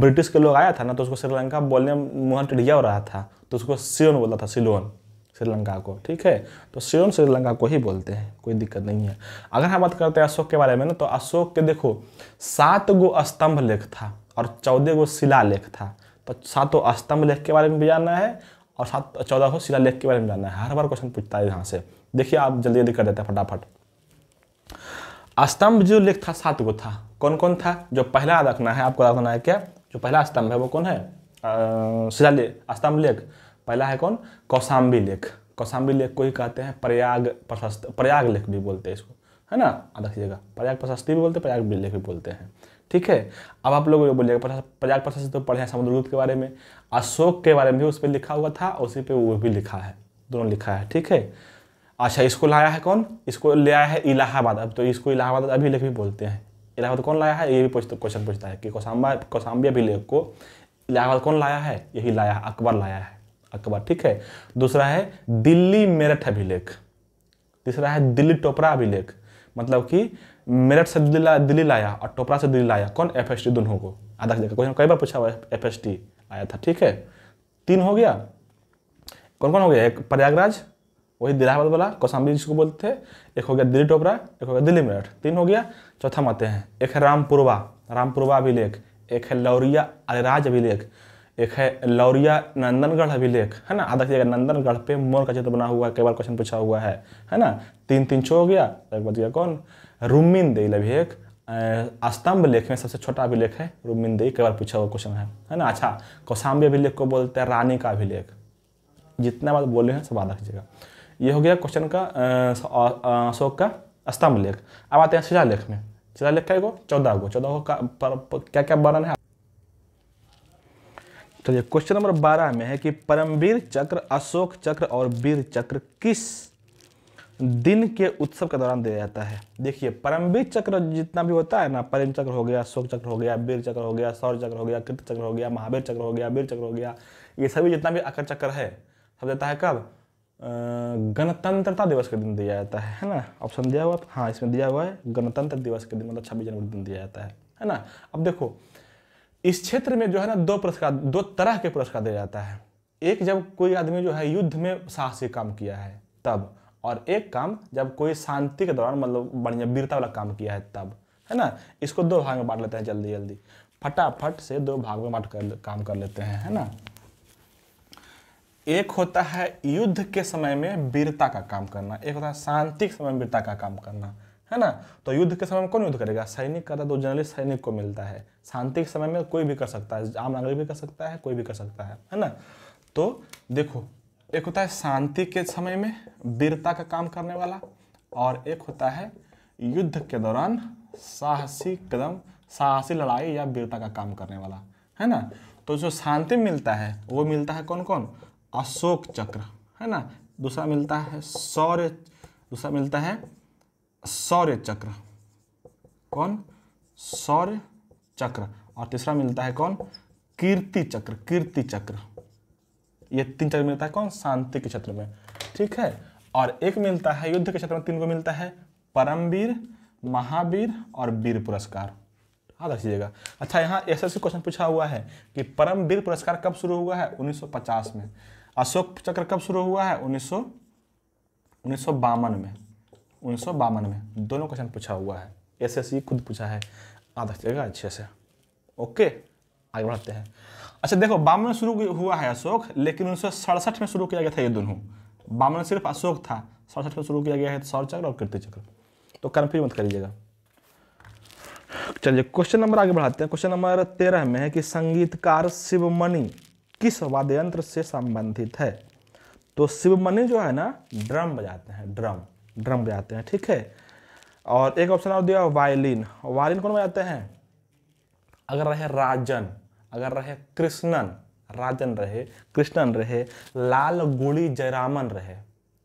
ब्रिटिश के लोग आया था ना तो उसको श्रीलंका बोलने में टिढ़िया हो रहा था तो उसको सिलोन बोला था सिलोन श्रीलंका को ठीक है तो सियोन श्रीलंका को ही बोलते हैं कोई दिक्कत नहीं है अगर हम बात करते हैं अशोक के बारे में ना तो अशोक के देखो सात गो स्तंभ लेख था और चौदह गो शिला लेख था तो सातों स्तंभ लेख के बारे में भी जानना है और सात चौदह गो शिला लेख के बारे में जानना है हर बार क्वेश्चन पूछता है यहाँ से देखिए आप जल्दी जल्दी कर देते हैं फटाफट स्तंभ जो लेख था सात गो था कौन कौन था जो पहला रखना है आपको रखना है क्या जो पहला स्तंभ है वो कौन है शिला लेख स्तंभ लेख पहला है कौन कौसाम्बी लेख कौसाम्बी लेख को ही कहते हैं प्रयाग प्रशस्त प्रयाग लेख भी बोलते हैं इसको है ना याद रखिएगा प्रयाग प्रशस्ति भी बोलते हैं प्रयाग लेख भी बोलते हैं ठीक है अब आप लोग ये बोलिएगा प्रयाग प्रशस्ति तो पढ़े हैं समुद्रगुप्त के बारे में अशोक के बारे में भी उस पर लिखा हुआ था उसी पर वो भी लिखा है दोनों लिखा है ठीक है अच्छा इसको लाया है कौन इसको ले आया है इलाहाबाद अब तो इसको इलाहाबाद अभिलेख भी बोलते हैं इलाहाबाद कौन लाया है ये भी क्वेश्चन पूछता है कि कौसाम्बा कौसाम्बी अभिलेख को इलाहाबाद कौन लाया है यही लाया अकबर लाया है अकबर ठीक है दूसरा है दिल्ली मेरठ अभिलेख तीसरा है दिल्ली टोपरा अभिलेख मतलब कि मेरठ से दिल्ली दिल्ली लाया और टोपरा से दिल्ली लाया कौन एफ दोनों को आधा जगह क्वेश्चन कई बार पूछा हुआ एफ आया था ठीक है तीन हो गया कौन कौन हो गया एक प्रयागराज वही दिलाहाबाद वाला कौशाम्बी जिसको बोलते थे एक हो गया दिल्ली टोपरा एक हो गया दिल्ली मेरठ तीन हो गया चौथा मत हैं एक है रामपुरवा रामपुरवा अभिलेख एक है लौरिया अलिराज अभिलेख एक है लौरिया नंदनगढ़ अभिलेख है ना आधा दिया नंदनगढ़ पे मोर का चित्र बना हुआ है कई बार क्वेश्चन पूछा हुआ है है ना तीन तीन छो हो गया तो एक बच कौन रुमिन देई अभिलेख स्तंभ लेख में सबसे छोटा अभिलेख है रुमिन देई कई बार पूछा हुआ क्वेश्चन है है ना अच्छा कौशाम्बी अभिलेख को बोलते हैं रानी का अभिलेख जितना बात बोले हैं सब आधा कीजिएगा ये हो गया क्वेश्चन का अशोक का स्तंभ लेख अब आते हैं शिलालेख में शिलालेख क्या गो चौदह गो चौदह गो का क्या क्या वर्णन है चलिए क्वेश्चन नंबर बारह में है कि परमवीर चक्र अशोक चक्र और वीर चक्र किस दिन के उत्सव के दौरान दिया जाता है देखिए परमवीर चक्र जितना भी होता है ना परम चक्र हो गया अशोक चक्र हो गया वीर चक्र हो गया सौर चक्र हो गया कृत चक्र हो गया महावीर चक्र हो गया वीर चक्र हो गया ये सभी जितना भी अकर चक्र है सब जाता है कब गणतंत्रता दिवस के दिन दिया जाता है है ना ऑप्शन दिया हुआ हाँ इसमें दिया हुआ है गणतंत्र दिवस के दिन मतलब छब्बीस जनवरी दिन दिया जाता है है ना अब देखो इस क्षेत्र में जो है ना दो पुरस्कार दो तरह के पुरस्कार दिया जाता है एक जब कोई आदमी जो है युद्ध में साहसी काम किया है तब और एक काम जब कोई शांति के दौरान मतलब बढ़िया वीरता वाला काम किया है तब है ना इसको दो भाग में बांट लेते हैं जल्दी जल्दी फटाफट से दो भाग में बांट कर काम कर लेते हैं है ना एक होता है युद्ध के समय में वीरता का काम करना एक होता है शांति के समय में वीरता का काम करना है ना तो युद्ध के समय में कौन युद्ध करेगा सैनिक का तो जनरली सैनिक को मिलता है शांति के समय में कोई भी कर सकता है आम नागरिक भी कर सकता है कोई भी कर सकता है है ना तो देखो एक होता है शांति के समय में वीरता का काम करने वाला और एक होता है युद्ध के दौरान साहसी कदम साहसी लड़ाई या वीरता का काम करने वाला है ना तो जो शांति मिलता है वो मिलता है कौन कौन अशोक चक्र है ना दूसरा मिलता है सौर्य दूसरा मिलता है सौर्य चक्र कौन सौर्य चक्र और तीसरा मिलता है कौन कीर्ति चक्र कीर्ति चक्र ये तीन चक्र मिलता है कौन शांति के क्षेत्र में ठीक है और एक मिलता है युद्ध के क्षेत्र में तीन को मिलता है परमवीर महावीर और वीर पुरस्कार याद रखिएगा अच्छा यहाँ एस एस क्वेश्चन पूछा हुआ है कि परमवीर पुरस्कार कब शुरू हुआ है 1950 में अशोक चक्र कब शुरू हुआ है उन्नीस सौ में उन्नीस में दोनों क्वेश्चन पूछा हुआ है एसएससी e खुद पूछा है याद रखिएगा अच्छे से ओके आगे बढ़ते हैं अच्छा देखो बामन शुरू हुआ है अशोक लेकिन उन्नीस में शुरू किया गया था ये दोनों बामन सिर्फ अशोक था सड़सठ में शुरू किया गया है तो सौर चक्र और कीर्ति चक्र तो कन्फ्यूज मत करिएगा चलिए क्वेश्चन नंबर आगे बढ़ाते हैं क्वेश्चन नंबर तेरह में है कि संगीतकार शिवमणि किस वाद्य यंत्र से संबंधित है तो शिवमणि जो है ना ड्रम बजाते हैं ड्रम ड्रम बजाते हैं ठीक है और एक ऑप्शन और दिया वायलिन वायलिन कौन बजाते हैं अगर रहे राजन अगर रहे कृष्णन राजन रहे कृष्णन रहे लाल गुड़ी जयरामन रहे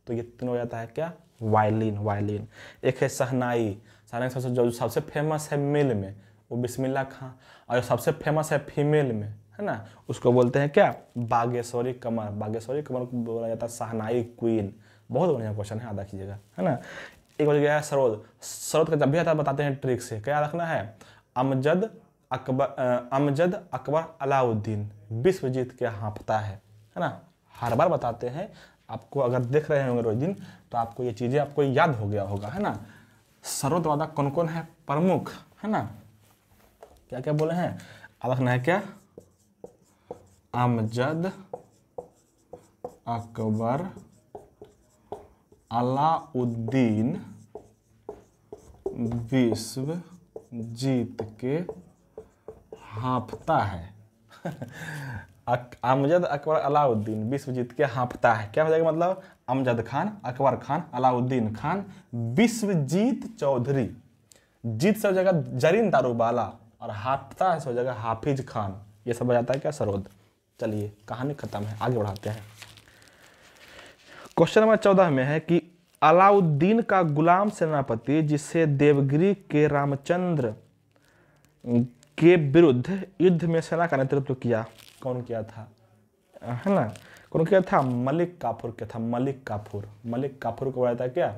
तो ये तीनों बजाता है क्या वायलिन वायलिन एक है सहनाई सहनाई सबसे जो सबसे फेमस है मेल में वो बिस्मिल्ला खां और जो सबसे फेमस है फीमेल में है ना उसको बोलते हैं क्या बागेश्वरी कमर बागेश्वरी कमर को बोला जाता है सहनाई क्वीन बहुत बढ़िया क्वेश्चन है याद रखिएगा है ना एक बार गया है सरोद सरोद का जब भी आता है बताते हैं ट्रिक से क्या रखना है अमजद अकबर अमजद अकबर अलाउद्दीन विश्वजीत के हाँपता है है ना हर बार बताते हैं आपको अगर देख रहे होंगे रोज दिन तो आपको ये चीज़ें आपको याद हो गया होगा है ना सरोद वादा कौन कौन है प्रमुख है ना क्या क्या बोले हैं अब रखना है क्या अमजद अकबर अलाउद्दीन विश्व जीत के हाँफता है अमजद अकबर अलाउद्दीन विश्व जीत के हाँफता है क्या हो जाएगा मतलब अमजद खान अकबर खान अलाउद्दीन खान विश्वजीत चौधरी जीत से हो जाएगा जरीन दारूबाला और हाफता से हो जाएगा हाफिज खान ये सब हो जाता है क्या सरोद चलिए कहानी खत्म है आगे बढ़ाते हैं क्वेश्चन नंबर चौदह में है कि अलाउद्दीन का गुलाम सेनापति जिसे देवगिरी के रामचंद्र के विरुद्ध युद्ध में सेना का नेतृत्व किया कौन किया था है ना कौन किया था मलिक काफूर क्या था मलिक काफूर मलिक काफूर को बोला था क्या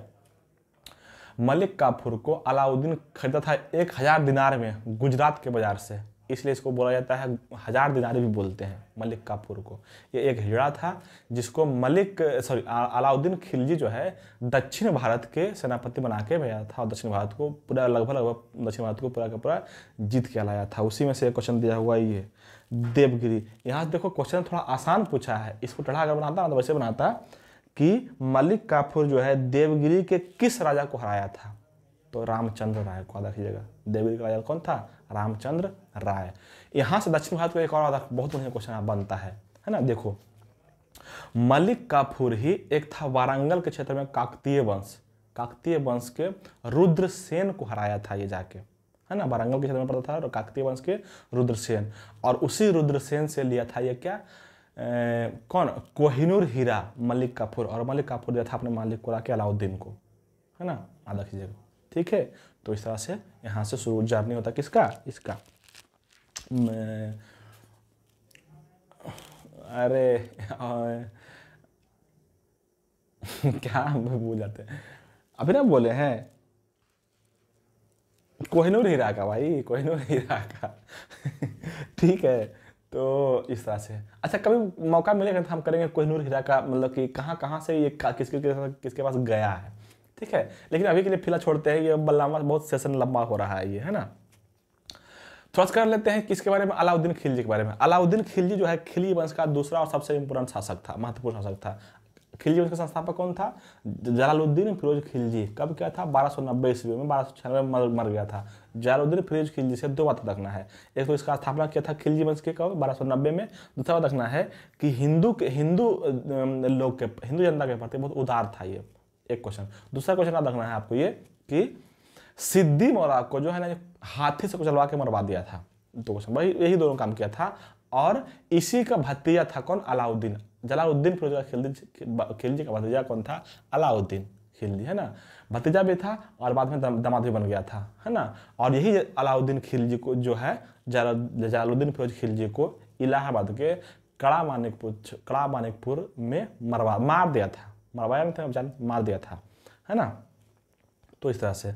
मलिक काफूर को अलाउद्दीन खरीदा था एक हजार दिनार में गुजरात के बाजार से इसलिए इसको बोला जाता है हजार दिनारी भी बोलते हैं मलिक कापुर को ये एक हिजड़ा था जिसको मलिक सॉरी अलाउद्दीन खिलजी जो है दक्षिण भारत के सेनापति बना के भेजा था और दक्षिण भारत को पूरा लगभग लगभग दक्षिण भारत को पूरा का पूरा जीत के लाया था उसी में से एक क्वेश्चन दिया हुआ ये देवगिरी यहाँ देखो क्वेश्चन थोड़ा आसान पूछा है इसको टढ़ा अगर बनाता ना मतलब तो वैसे बनाता कि मलिक काफुर जो है देवगिरी के किस राजा को हराया था तो रामचंद्र राय को याद कीजिएगा देवगिरी का राजा कौन था रामचंद्र राय यहां से दक्षिण भारत का एक और बहुत बढ़िया क्वेश्चन बनता है है ना देखो मलिक काफूर ही एक था वारंगल के क्षेत्र में काकतीय वंश काकतीय वंश के रुद्रसेन को हराया था ये जाके है ना वारंगल के क्षेत्र में पड़ता था और काकतीय वंश के रुद्रसेन और उसी रुद्रसेन से लिया था ये क्या ए, कौन कोहिनूर हीरा मलिक काफूर और मलिक काफूर दिया था अपने मालिक को राके अलाउद्दीन को है ना याद रखिएगा ठीक है तो इस तरह से यहाँ से शुरू जर्नी होता किसका इसका अरे क्या भूल जाते अभी ना बोले हैं कोहिनूर हीरा का भाई कोहिनूर हीरा का ठीक है तो इस तरह से अच्छा कभी मौका मिलेगा तो हम करेंगे कोहिनूर हीरा का मतलब कि कहाँ कहाँ से ये किसके किसके पास गया है ठीक है लेकिन अभी के लिए फिलहाल छोड़ते हैं ये बल्लामा बहुत सेशन लंबा हो रहा है ये है ना थोड़ा कर लेते हैं किसके बारे में अलाउद्दीन खिलजी के बारे में अलाउद्दीन खिलजी जो है खिली वंश का दूसरा और सबसे इम्पोर्टेंट शासक था महत्वपूर्ण शासक था खिलजी वंश का संस्थापक कौन था जलालुद्दीन फिरोज खिलजी कब क्या था बारह सौ नब्बे ईस्वी में बारह सौ छियानवे में मर, मर गया था जलालुद्दीन फिरोज खिलजी से दो बातें रखना है एक तो इसका स्थापना किया था खिलजी वंश के कब बारह सौ नब्बे में दूसरा बात रखना है कि हिंदू के हिंदू लोग के हिंदू जनता के प्रति बहुत उदार था ये एक क्वेश्चन दूसरा क्वेश्चन याद रखना है आपको ये कि सिद्धि मौरा को जो है ना हाथी से कुचलवा के मरवा दिया था दो क्वेश्चन वही यही दोनों काम किया था और इसी का भतीजा था कौन अलाउद्दीन जलाउद्दीन फिर खिलजी खिलजी का भतीजा कौन था अलाउद्दीन खिलजी है ना भतीजा भी था और बाद में दमाद भी बन गया था है ना और यही अलाउद्दीन खिलजी को जो है जलालुद्दीन फिरोज खिलजी को इलाहाबाद के कड़ा मानिकपुर कड़ा मानिकपुर में मरवा मार दिया था मरवाया नहीं था जान मार दिया था है ना तो इस तरह से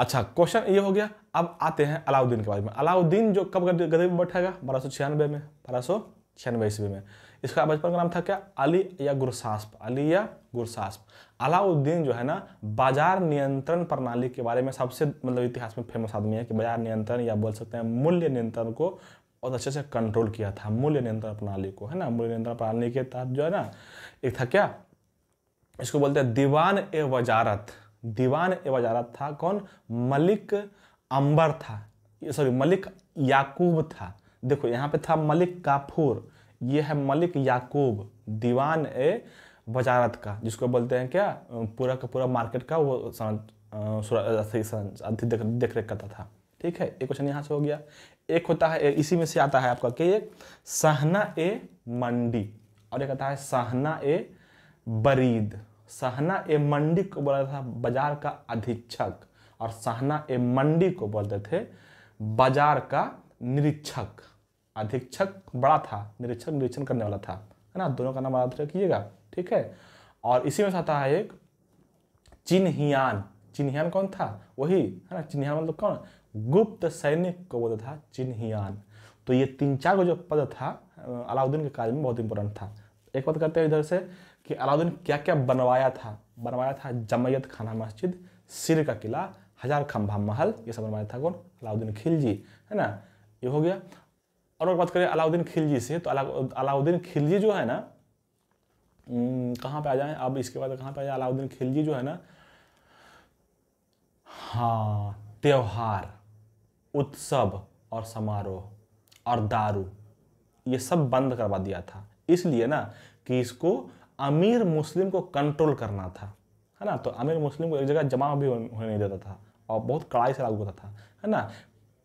अच्छा क्वेश्चन ये हो गया अब आते हैं अलाउद्दीन के बारे में अलाउद्दीन जो कब गदे में बैठेगा बारह सौ छियानवे में बारह सौ छियानवे ईस्वी में इसका बचपन का नाम था क्या अली या गुरसास्प अली या गुरसास्प अलाउद्दीन जो है ना बाजार नियंत्रण प्रणाली के बारे में सबसे मतलब इतिहास में फेमस आदमी है कि बाजार नियंत्रण या बोल सकते हैं मूल्य नियंत्रण को बहुत अच्छे से कंट्रोल किया था मूल्य नियंत्रण प्रणाली को है ना मूल्य नियंत्रण प्रणाली के तहत जो है ना एक था क्या इसको बोलते हैं दीवान ए वजारत दीवान ए वजारत था कौन मलिक अंबर था सॉरी मलिक याकूब था देखो यहाँ पे था मलिक काफूर ये है मलिक याकूब दीवान ए वजारत का जिसको बोलते हैं क्या पूरा का पूरा मार्केट का वो देख रेख करता था ठीक है एक क्वेश्चन यहाँ से हो गया एक होता है इसी में से आता है आपका कि एक सहना ए मंडी और एक आता है सहना ए बरीद सहना ए मंडी को बोला था बाजार का अधीक्षक और सहना ए मंडी को बोलते थे बाजार का निरीक्षक अधीक्षक बड़ा था निरीक्षक निरीक्षण करने वाला था है ना दोनों का नाम याद रखिएगा ठीक है और इसी में आता है एक चिन्हियान चिन्हियान कौन था वही है ना चिन्हियान मतलब कौन गुप्त सैनिक को बोलता था चिन्हियान तो ये तीन चार को जो पद था अलाउद्दीन के काल में बहुत इंपॉर्टेंट था एक बात करते हैं इधर से कि अलाउद्दीन क्या क्या बनवाया था बनवाया था जमयत खाना मस्जिद सिर का किला हजार खम्भा महल ये सब बनवाया था कौन अलाउद्दीन खिलजी है ना ये हो गया और अगर बात करें अलाउद्दीन खिलजी से तो अलाउद्दीन खिलजी जो है ना कहाँ पे आ जाए अब इसके बाद कहाँ पे आ जाए अलाउद्दीन खिलजी जो है ना हाँ त्यौहार उत्सव और समारोह और दारू ये सब बंद करवा दिया था इसलिए ना कि इसको अमीर मुस्लिम को कंट्रोल करना था है ना तो अमीर मुस्लिम को एक जगह जमा भी होने नहीं देता था और बहुत कड़ाई से लागू होता था है ना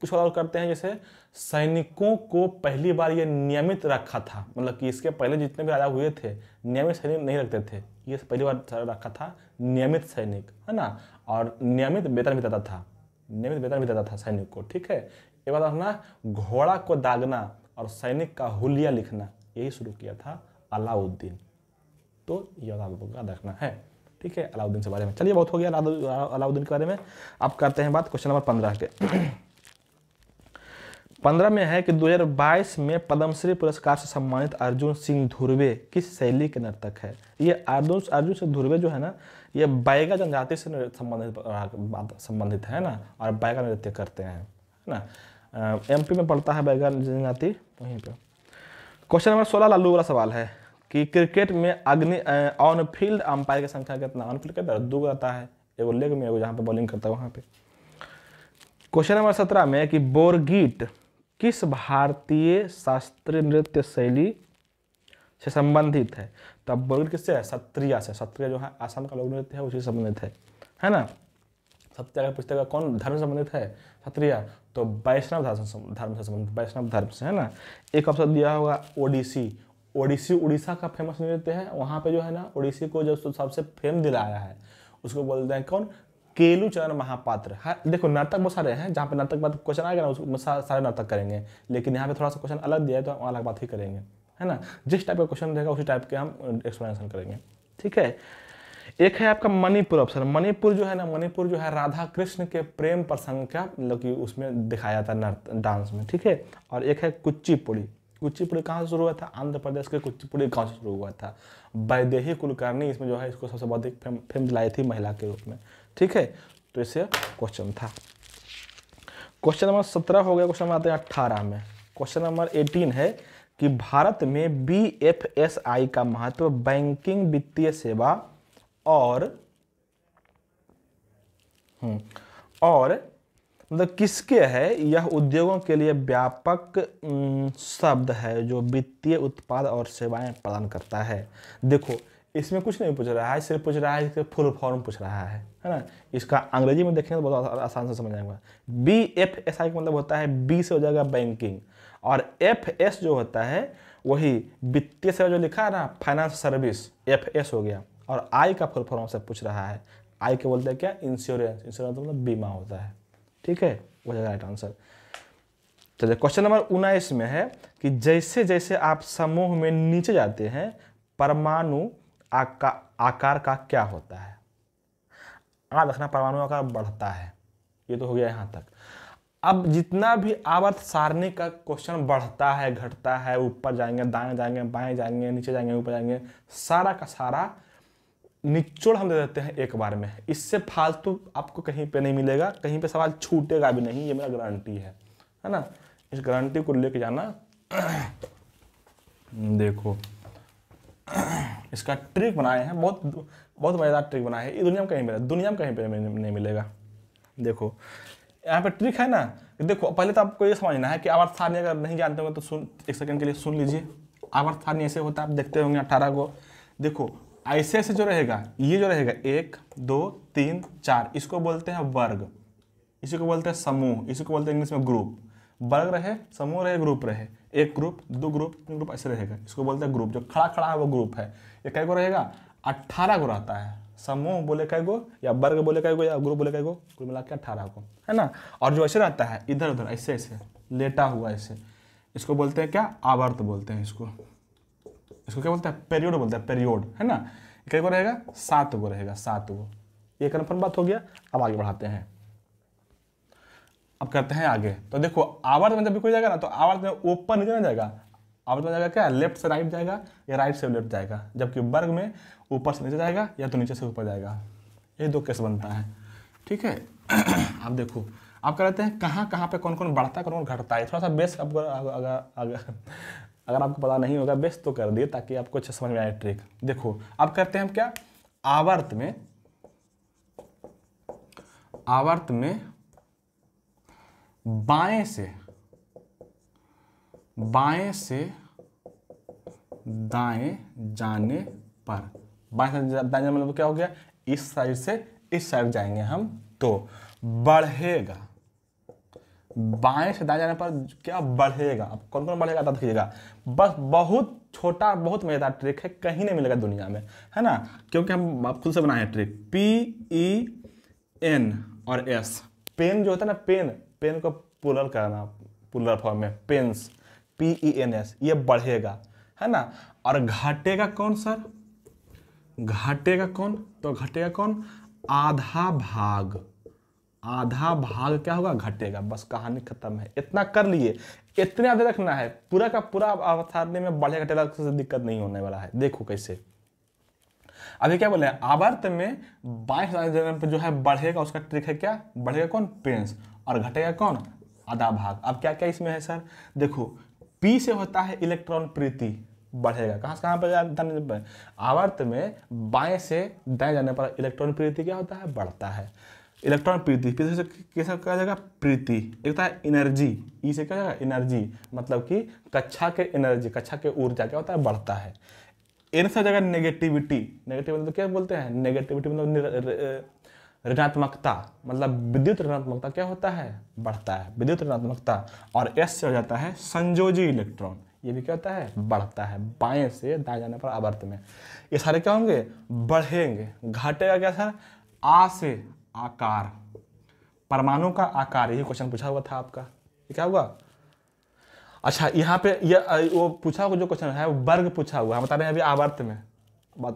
कुछ और करते हैं जैसे सैनिकों को पहली बार ये नियमित रखा था मतलब कि इसके पहले जितने भी राजा हुए थे नियमित सैनिक नहीं रखते थे ये पहली बार रखा था नियमित सैनिक है ना और नियमित वेतन भी देता था नियमित वेतन भी देता था सैनिक को ठीक है एक बात अपना घोड़ा को दागना और सैनिक का हुलिया लिखना यही शुरू किया था अलाउद्दीन तो ये बात आपको याद रखना है ठीक है अलाउद्दीन के बारे में चलिए बहुत हो गया अलाउद्दीन के बारे में अब करते हैं बात क्वेश्चन नंबर पंद्रह के पंद्रह में है कि 2022 में पद्मश्री पुरस्कार से सम्मानित अर्जुन सिंह धुर्वे किस शैली के नर्तक है ये अर्जुन अर्जुन सिंह धुर्वे जो है ना ये बैगा जनजाति से संबंधित संबंधित है ना और बैगा नृत्य करते हैं है ना एमपी में पढ़ता है बैगा जनजाति वहीं पर क्वेश्चन नंबर सोलह लालू वाला सवाल है कि क्रिकेट में अग्नि ऑन फील्ड अंपायर की संख्या कितना ऑन फील्ड कितना दो रहता है एगो लेग में एगो जहाँ पे बॉलिंग करता है वहाँ पे क्वेश्चन नंबर सत्रह में कि बोरगीट किस भारतीय शास्त्रीय नृत्य शैली से संबंधित है तब तो बोरगीट किससे है सत्रिया से सत्रिया जो है आसाम का लोक नृत्य है उसी से संबंधित है है ना सत्य अगर पूछते कौन धर्म से संबंधित है सत्रिया तो वैष्णव धर्म से संबंधित वैष्णव धर्म से है ना एक ऑप्शन दिया होगा ओडिसी ओडिसी उड़ीसा का फेमस नृत्य है वहाँ पे जो है ना ओडिसी को जब सबसे फेम दिलाया है उसको बोलते हैं कौन केलू चरण महापात्र हाँ देखो नर्तक बहुत सारे हैं जहाँ पे नर्तक बात क्वेश्चन आएगा ना उसमें सारे नर्तक करेंगे लेकिन यहाँ पे थोड़ा सा क्वेश्चन अलग दिया है तो हम अलग बात ही करेंगे है ना जिस टाइप का क्वेश्चन रहेगा उसी टाइप के हम एक्सप्लेनेशन करेंगे ठीक है एक है आपका मणिपुर ऑप्शन मणिपुर जो है ना मणिपुर जो है राधा कृष्ण के प्रेम प्रसंग का मतलब कि उसमें दिखाया था डांस में ठीक है और एक है कुचिपुड़ी कुचिपुड़ी कहाँ से शुरू हुआ था आंध्र प्रदेश के कुचिपुड़ी गाँव से शुरू हुआ था वैदेही कुलकर्णी इसमें जो है इसको सबसे अधिक फेम फेम दिलाई थी महिला के रूप में ठीक है तो इसे क्वेश्चन था क्वेश्चन नंबर सत्रह हो गया क्वेश्चन नंबर आते हैं अट्ठारह में क्वेश्चन नंबर एटीन है कि भारत में बी का महत्व बैंकिंग वित्तीय सेवा और हम्म, और मतलब किसके है यह उद्योगों के लिए व्यापक शब्द है जो वित्तीय उत्पाद और सेवाएं प्रदान करता है देखो इसमें कुछ नहीं पूछ रहा है सिर्फ पूछ रहा है इसके फुल फॉर्म पूछ रहा है है ना इसका अंग्रेजी में देखेंगे तो बहुत आसान से समझ आएगा बी एफ एस आई का मतलब होता है बी से हो जाएगा बैंकिंग और एफ एस जो होता है वही वित्तीय सेवा जो लिखा है ना फाइनेंस सर्विस एफ एस हो गया और आई का फुल फॉर्म से पूछ रहा है आई के बोलते हैं क्या इंश्योरेंस इंश्योरेंस मतलब बीमा होता है ठीक है वो है राइट आंसर चलिए क्वेश्चन नंबर उन्नीस में है कि जैसे जैसे आप समूह में नीचे जाते हैं परमाणु आका, आकार का क्या होता है याद रखना परमाणु आकार बढ़ता है ये तो हो गया यहां तक अब जितना भी आवर्त सारणी का क्वेश्चन बढ़ता है घटता है ऊपर जाएंगे दाएं जाएंगे बाएं जाएंगे नीचे जाएंगे ऊपर जाएंगे सारा का सारा निचोड़ हम दे देते हैं एक बार में इससे फालतू आपको कहीं पे नहीं मिलेगा कहीं पे सवाल छूटेगा भी नहीं ये मेरा गारंटी है है ना इस गारंटी को लेके जाना देखो इसका ट्रिक बनाए हैं बहुत बहुत मज़ेदार ट्रिक बनाए हैं ये दुनिया में कहीं मिलेगा दुनिया में कहीं पे नहीं मिलेगा देखो यहाँ पे ट्रिक है ना देखो पहले तो आपको ये समझना है कि आवर्त सारणी अगर नहीं जानते हो तो सुन एक सेकंड के लिए सुन लीजिए आवर्त सारणी ऐसे होता है आप देखते होंगे अठारह को देखो ऐसे ऐसे जो रहेगा ये जो रहेगा एक दो तीन चार इसको बोलते हैं वर्ग इसी को बोलते हैं समूह इसी को बोलते हैं इंग्लिश में ग्रुप वर्ग रहे समूह रहे ग्रुप रहे एक ग्रुप दो ग्रुप तीन ग्रुप ऐसे रहेगा इसको बोलते हैं ग्रुप जो खड़ा खड़ा है वो ग्रुप है ये कई गो रहेगा अट्ठारह गो रहता है समूह बोले कई गो या वर्ग बोले कई गो या ग्रुप बोले कई गो कुल मिला के अट्ठारह को है ना और जो ऐसे रहता है इधर उधर ऐसे ऐसे लेटा हुआ ऐसे इसको बोलते हैं क्या आवर्त बोलते हैं इसको इसको क्या बोलते हैं पेरियोड बोलते हैं पेरियोड है ना कई गो रहेगा सात गो रहेगा सात गो ये कन्फर्म बात हो गया अब आगे बढ़ाते हैं अब करते हैं आगे तो देखो आवर्त में जब भी कोई जाएगा ना तो आवर्त में ओपन क्या जाएगा आवर्त में जाएगा क्या लेफ्ट से राइट जाएगा या राइट से लेफ्ट जाएगा जबकि वर्ग में ऊपर से नीचे जाएगा या तो नीचे से ऊपर जाएगा ये दो केस बनता है ठीक है आप देखो आप कह रहे हैं कहाँ कहाँ पे कौन कौन बढ़ता है कौन कौन घटता है थोड़ा सा बेस अगर अगर आपको पता नहीं होगा बेस्ट तो कर दिए ताकि आपको अच्छा समझ में आए ट्रिक देखो अब करते हैं हम क्या आवर्त में आवर्त में बाएं से बाएं से दाएं जाने पर बाएं से दाएं जाने मतलब क्या हो गया इस साइड से इस साइड जाएंगे हम तो बढ़ेगा बाएं से दाएं जाने पर क्या बढ़ेगा आप कौन कौन बढ़ेगा बता दीजिएगा बस बहुत छोटा बहुत मज़ेदार ट्रिक है कहीं नहीं मिलेगा दुनिया में है ना क्योंकि हम आप खुद से बनाए हैं ट्रिक पी ई एन और एस पेन जो होता है ना पेन पेन को पुलर करना पुलर फॉर्म में pens P E N S ये बढ़ेगा है ना और घटेगा कौन सर घटेगा कौन तो घटेगा कौन आधा भाग आधा भाग क्या होगा घटेगा बस कहानी खत्म है इतना कर लिए इतने आधे रखना है पूरा का पूरा अवधारने में बढ़े घटेगा से दिक्कत नहीं होने वाला है देखो कैसे अभी क्या बोले आवर्त में बाईस जो है बढ़ेगा उसका ट्रिक है क्या बढ़ेगा कौन पेंस और घटेगा कौन आधा भाग अब क्या क्या इसमें है सर देखो पी से होता है इलेक्ट्रॉन प्रीति बढ़ेगा कहां से कहां पर आवर्त में बाएं से दाएं जाने पर इलेक्ट्रॉन प्रीति क्या होता है बढ़ता है इलेक्ट्रॉन प्रीति प्रीति से कहा जाएगा प्रीति एक होता है एनर्जी ई e से क्या जाएगा एनर्जी मतलब कि कक्षा के एनर्जी कक्षा के ऊर्जा क्या होता है बढ़ता है एन से जाएगा नेगेटिविटी नेगेटिव मतलब क्या बोलते हैं नेगेटिविटी मतलब ऋणात्मकता मतलब विद्युत ऋणात्मकता क्या होता है बढ़ता है विद्युत ऋणात्मकता और एस से हो जाता है संजोजी इलेक्ट्रॉन ये भी क्या होता है बढ़ता है बाएं से दाएं जाने पर आवर्त में ये सारे क्या होंगे बढ़ेंगे घाटेगा क्या सर आ से आकार परमाणु का आकार यही क्वेश्चन पूछा हुआ था आपका ये क्या हुआ अच्छा यहाँ पे ये वो पूछा हुआ जो क्वेश्चन है वो वर्ग पूछा हुआ हम बता रहे हैं अभी आवर्त में बात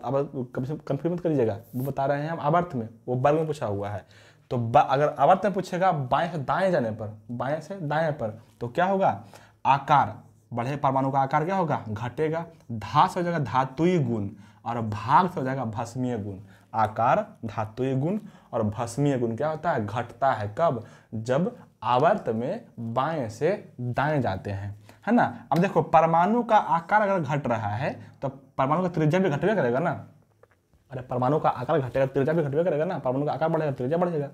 कम से कन्फ्यूज मत करिएगा वो बता रहे हैं हम आवर्त में वो वर्ग में पूछा हुआ है तो अगर आवर्त में पूछेगा बाएं से दाएं जाने पर बाएं से दाएं पर तो क्या होगा आकार बढ़े परमाणु का आकार क्या होगा घटेगा धा से हो जाएगा धातुई गुण और भाग से हो जाएगा भस्मीय गुण आकार धातुई गुण और भस्मीय गुण क्या होता है घटता है कब जब आवर्त में बाएं से दाएं जाते हैं है ना अब देखो परमाणु का आकार अगर घट रहा है तो परमाणु का त्रिज्या भी घटवे करेगा ना अरे परमाणु का आकार घटेगा त्रिज्या भी घटवे करेगा ना परमाणु का आकार बढ़ेगा त्रिज्या बढ़ेगा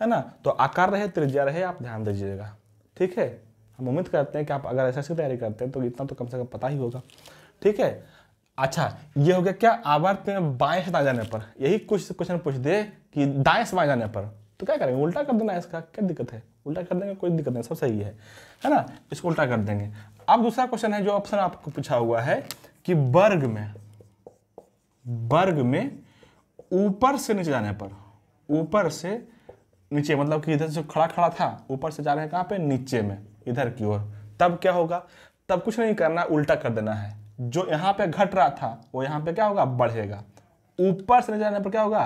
है ना तो आकार रहे त्रिज्या रहे आप ध्यान दीजिएगा ठीक है हम उम्मीद करते हैं कि आप अगर ऐसा तैयारी करते हैं तो इतना तो कम से कम पता ही होगा ठीक है अच्छा ये हो गया क्या आवर्त में बाएं से दाएं जाने पर यही कुछ क्वेश्चन पूछ दे कि दाएं से बाएं जाने पर तो क्या करेंगे उल्टा कर देना इसका क्या दिक्कत है उल्टा कर देंगे कोई दिक्कत नहीं सब सही है है ना इसको उल्टा कर देंगे अब दूसरा क्वेश्चन है जो ऑप्शन आपको पूछा हुआ है कि वर्ग में वर्ग में ऊपर से नीचे जाने पर ऊपर से नीचे मतलब कि इधर से खड़ा खड़ा था ऊपर से जा रहे हैं कहाँ पे नीचे में इधर की ओर तब क्या होगा तब कुछ नहीं करना उल्टा कर देना है जो यहां पे घट रहा था वो यहाँ पे क्या होगा बढ़ेगा ऊपर से नीचे जाने पर क्या होगा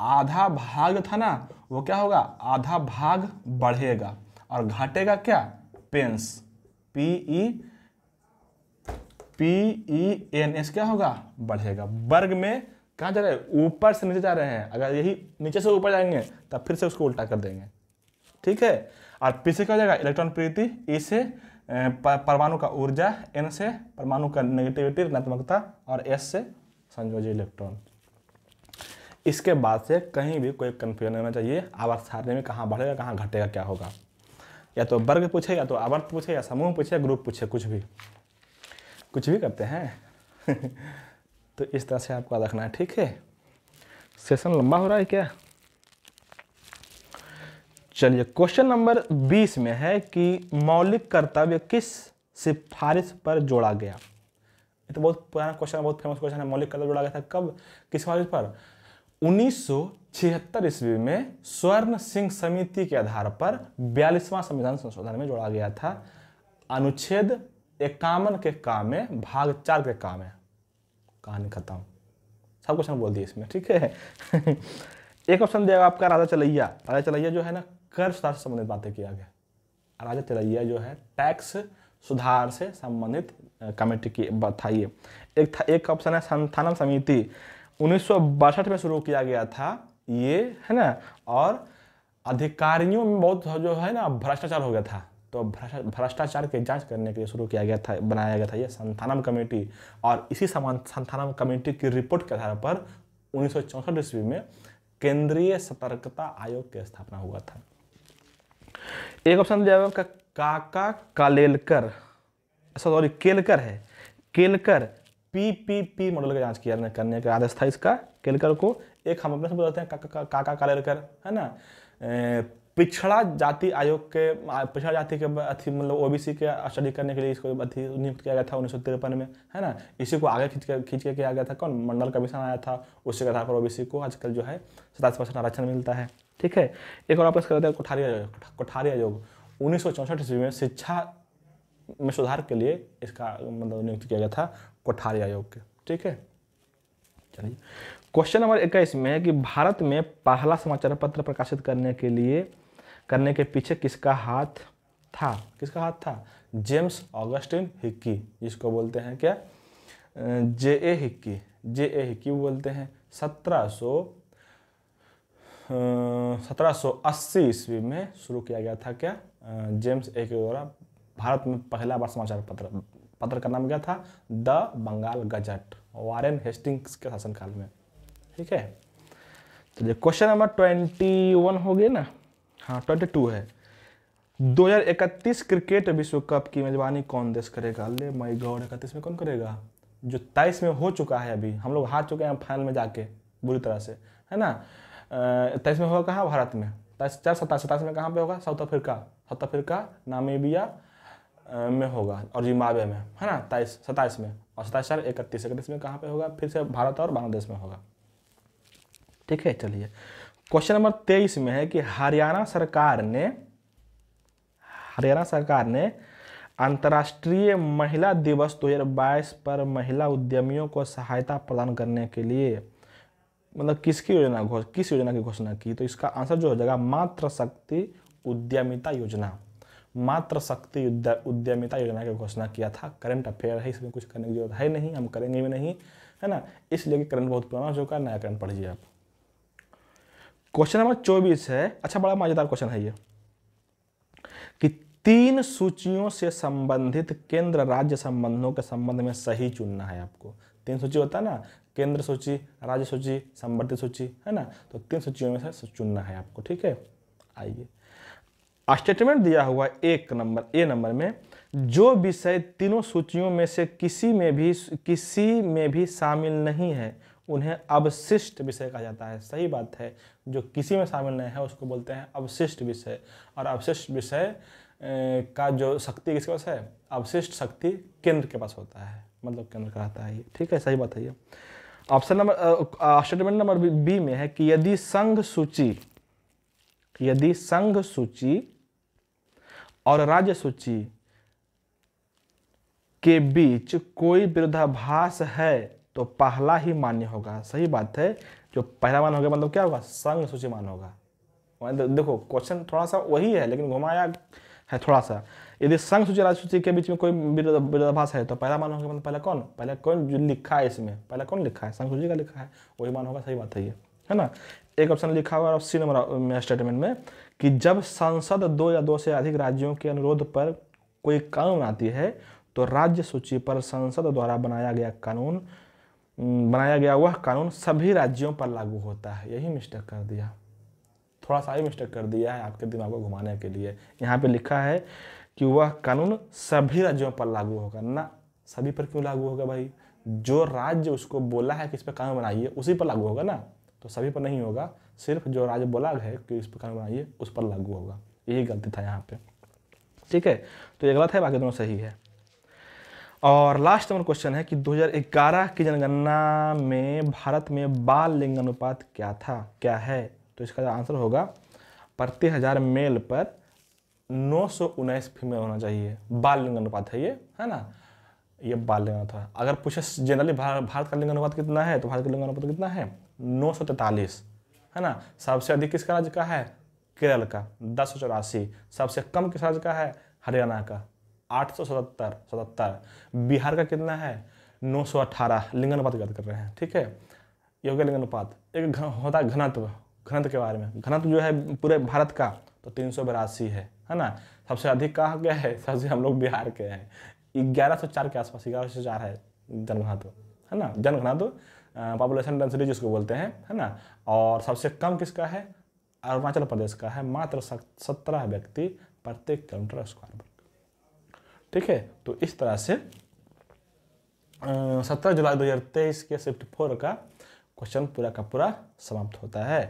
आधा भाग था ना वो क्या होगा आधा भाग बढ़ेगा और घटेगा क्या pens PE P E N S क्या होगा बढ़ेगा वर्ग में कहा जा रहे ऊपर से नीचे जा रहे हैं अगर यही नीचे से ऊपर जाएंगे तब फिर से उसको उल्टा कर देंगे ठीक है और पीछे क्या हो जाएगा इलेक्ट्रॉन प्रीति इसे e परमाणु का ऊर्जा एन से परमाणु का नेगेटिविटी ऋणात्मकता और एस से संयोजी इलेक्ट्रॉन इसके बाद से कहीं भी कोई कन्फ्यूजन होना चाहिए आवर्त सारणी में कहाँ बढ़ेगा कहाँ घटेगा क्या होगा या तो वर्ग पूछे या तो आवर्त पूछे या समूह पूछे ग्रुप पूछे कुछ भी कुछ भी करते हैं तो इस तरह से आपको रखना है ठीक है सेशन लंबा हो रहा है क्या चलिए क्वेश्चन नंबर 20 में है कि मौलिक कर्तव्य किस सिफारिश पर जोड़ा गया ये तो बहुत पुराना क्वेश्चन है बहुत फेमस क्वेश्चन है मौलिक कर्तव्य जोड़ा गया था कब किस सिफारिश पर उन्नीस ईस्वी में स्वर्ण सिंह समिति के आधार पर बयालीसवां संविधान संशोधन में जोड़ा गया था अनुच्छेद इक्यावन के काम में भाग चार के काम है कहानी खत्म सब क्वेश्चन बोल दिए इसमें ठीक है एक ऑप्शन दिया आपका राजा चलैया राजा चलैया जो है ना कर सुधार से संबंधित बातें किया गया राजा तिरैया जो है टैक्स सुधार से संबंधित कमेटी की था ये एक था, एक ऑप्शन है संथानम समिति उन्नीस में शुरू किया गया था ये है ना और अधिकारियों में बहुत जो है ना भ्रष्टाचार हो गया था तो भ्रष्टाचार की जांच करने के लिए शुरू किया गया था बनाया गया था ये संथानम कमेटी और इसी समान संथानम कमेटी की रिपोर्ट के आधार पर उन्नीस ईस्वी में केंद्रीय सतर्कता आयोग की स्थापना हुआ था एक ऑप्शन दिया हुआ आपका काका कालेलकर सॉरी अच्छा, केलकर है Kelkar P P P model का जांच किया करने का आदेश था इसका केलकर को एक हम अपने से बोलते हैं काका कालेलकर है ना पिछड़ा जाति आयोग के पिछड़ा जाति के अथी मतलब ओबीसी के स्टडी करने के लिए इसको अथी नियुक्त किया गया था उन्नीस में है ना इसी को आगे खींच के खींच के किया गया था कौन मंडल कमीशन आया था के आधार पर ओबीसी को आजकल जो है सतासी परसेंट आरक्षण मिलता है ठीक है एक और वापस कर कोठारिया हैं कोठारी उन्नीस ईस्वी में शिक्षा में सुधार के लिए इसका मतलब नियुक्त किया गया था कोठारी आयोग के ठीक है चलिए क्वेश्चन नंबर इक्कीस में है कि भारत में पहला समाचार पत्र प्रकाशित करने के लिए करने के पीछे किसका हाथ था किसका हाथ था जेम्स ऑगस्टिन हिक्की जिसको बोलते हैं क्या जे ए हिक्की जे ए हिक्की बोलते हैं सत्रह सौ 1780 ईस्वी में शुरू किया गया था क्या जेम्स ए के द्वारा भारत में पहला बार समाचार पत्र पत्र का नाम क्या था the Bengal gazette Warren Hastings के शासनकाल में ठीक है तो ये क्वेश्चन नंबर 21 हो गए ना हाँ 22 है 2031 क्रिकेट विश्व कप की मेजबानी कौन देश करेगा ले मई गौड़ इकतीस में कौन करेगा जो 23 में हो चुका है अभी हम लोग हार चुके हैं फाइनल में जाके बुरी तरह से है ना तेईस में होगा कहाँ भारत में तेईस चार सत्ताईस सताईस में कहाँ पे होगा South Africa South Africa Namibia में होगा और जिम्बाब्वे में है ना तेईस सताईस में और सताईस चार इकतीस इकतीस में कहाँ पे होगा फिर से भारत और बांग्लादेश में होगा ठीक है चलिए क्वेश्चन नंबर तेईस में है कि हरियाणा सरकार ने हरियाणा सरकार ने अंतर्राष्ट्रीय महिला दिवस 2022 पर महिला उद्यमियों को सहायता प्रदान करने के लिए मतलब किसकी योजना घोष किस योजना की घोषणा की तो इसका आंसर जो हो जाएगा मात्र शक्ति उद्यमिता योजना मात्र शक्ति उद्यमिता योजना की घोषणा किया था करंट अफेयर है इसमें कुछ करने की जरूरत है नहीं हम करेंगे भी नहीं है ना इसलिए कि करंट बहुत पुराना हो चुका है नया करंट पढ़िए आप क्वेश्चन नंबर चौबीस है अच्छा बड़ा मजेदार क्वेश्चन है ये कि तीन सूचियों से संबंधित केंद्र राज्य संबंधों के संबंध में सही चुनना है आपको तीन सूची होता है ना केंद्र सूची राज्य सूची संवर्धित सूची है ना तो तीन सूचियों में से चुनना है आपको ठीक है आइए स्टेटमेंट दिया हुआ एक नंबर ए नंबर में जो विषय तीनों सूचियों में से किसी में भी किसी में भी शामिल नहीं है उन्हें अवशिष्ट विषय कहा जाता है सही बात है जो किसी में शामिल नहीं है उसको बोलते हैं अवशिष्ट विषय और अवशिष्ट विषय का जो शक्ति किसके पास है अवशिष्ट शक्ति केंद्र के पास होता है मतलब केंद्र कहता है ये ठीक है सही बात है ये option number statement number B में है कि यदि संघ सूची यदि संघ सूची और राज्य सूची के बीच कोई विरोधाभास है तो पहला ही मान्य होगा सही बात है जो पहला मान होगा मतलब क्या होगा संघ सूची मान होगा मतलब देखो क्वेश्चन थोड़ा सा वही है लेकिन घुमाया है थोड़ा सा यदि संघ सूची राज्य सूची के बीच में कोई विरोधाभास है तो पहला मान होगा मतलब पहला कौन पहला कौन जो लिखा है इसमें पहला कौन लिखा है संघ सूची का लिखा है वही मान होगा सही बात है ये है ना एक ऑप्शन लिखा हुआ है सी नंबर स्टेटमेंट में कि जब संसद दो या दो से अधिक राज्यों के अनुरोध पर कोई कानून बनाती है तो राज्य सूची पर संसद द्वारा बनाया गया कानून बनाया गया वह कानून सभी राज्यों पर लागू होता है यही मिस्टेक कर दिया थोड़ा सा ही मिस्टेक कर दिया है आपके दिमाग को घुमाने के लिए यहाँ पे लिखा है कि वह कानून सभी राज्यों पर लागू होगा ना सभी पर क्यों लागू होगा भाई जो राज्य उसको बोला है कि इस पर कानून बनाइए उसी पर लागू होगा ना तो सभी पर नहीं होगा सिर्फ जो राज्य बोला है कि इस पर कानून बनाइए उस पर लागू होगा यही गलती था यहाँ पे ठीक है तो ये गलत है बाकी दोनों सही है और लास्ट नंबर क्वेश्चन है कि 2011 की जनगणना में भारत में बाल लिंग अनुपात क्या था क्या है तो इसका आंसर होगा प्रति हजार मेल पर नौ सौ उन्नीस फीमेल होना चाहिए बाल लिंग अनुपात है ये है ना ये बाल लिंग अनुपात अगर पूछे जनरली भारत का लिंग अनुपात कितना है तो भारत का लिंग अनुपात कितना है नौ सौ तैतालीस है ना सबसे अधिक किसका राज्य का है केरल का दस सौ चौरासी सबसे कम किस राज्य का है हरियाणा का आठ सौ सतहत्तर सतहत्तर बिहार का कितना है नौ सौ अट्ठारह लिंगानुपात की बात कर रहे हैं ठीक है योग्य लिंगानुपात एक घन होता है घनत्व घनत्व के बारे में घनत्व जो है पूरे भारत का तो तीन सौ बिरासी है है ना सबसे अधिक कहा गया है सबसे हम लोग बिहार के हैं ग्यारह सौ चार के आसपास ग्यारह सौ चार है जनघनत्व है ना जनघनत्व पॉपुलेशन डेंसिटी जिसको बोलते हैं है ना और सबसे कम किसका है अरुणाचल प्रदेश का है मात्र सत्रह व्यक्ति प्रत्येक किलोमीटर स्क्वायर वर्ग ठीक है तो इस तरह से सत्रह जुलाई तेईस के शिफ्ट फोर का क्वेश्चन पूरा का पूरा समाप्त होता है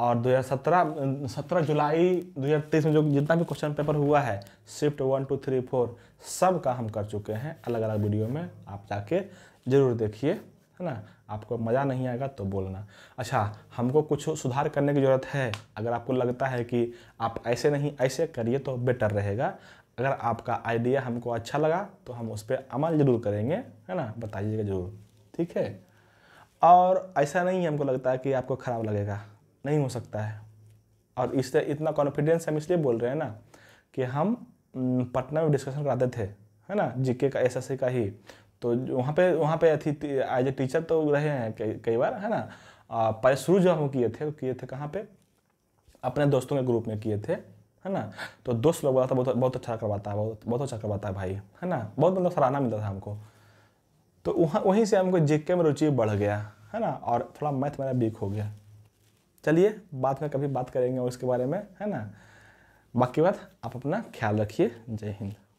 और 2017 17 जुलाई 2023 में जो जितना भी क्वेश्चन पेपर हुआ है shift one two three four सब का हम कर चुके हैं अलग अलग वीडियो में आप जाके ज़रूर देखिए है ना आपको मज़ा नहीं आएगा तो बोलना अच्छा हमको कुछ सुधार करने की ज़रूरत है अगर आपको लगता है कि आप ऐसे नहीं ऐसे करिए तो बेटर रहेगा अगर आपका आइडिया हमको अच्छा लगा तो हम उस पर अमल ज़रूर करेंगे है ना बताइएगा ज़रूर ठीक है और ऐसा नहीं हमको लगता है कि आपको ख़राब लगेगा नहीं हो सकता है और इससे इतना कॉन्फिडेंस हम इसलिए बोल रहे हैं ना कि हम पटना में डिस्कशन कराते थे है ना जीके का एस का ही तो वहाँ पे वहाँ पे अथी एज ए टीचर तो रहे हैं कई कई बार है ना पहले शुरू जो हम किए थे वो किए थे कहाँ पे अपने दोस्तों के ग्रुप में किए थे है ना तो दोस्त लोग बोला था बहुत बहुत अच्छा करवाता है बहुत बहुत अच्छा करवाता है भाई है ना बहुत मतलब सराहना मिलता था हमको तो वहाँ वहीं से हमको जीके में रुचि बढ़ गया है ना और थोड़ा मैथ मेरा वीक हो गया चलिए बाद में कभी बात करेंगे और बारे में है ना बाकी बात आप अपना ख्याल रखिए जय हिंद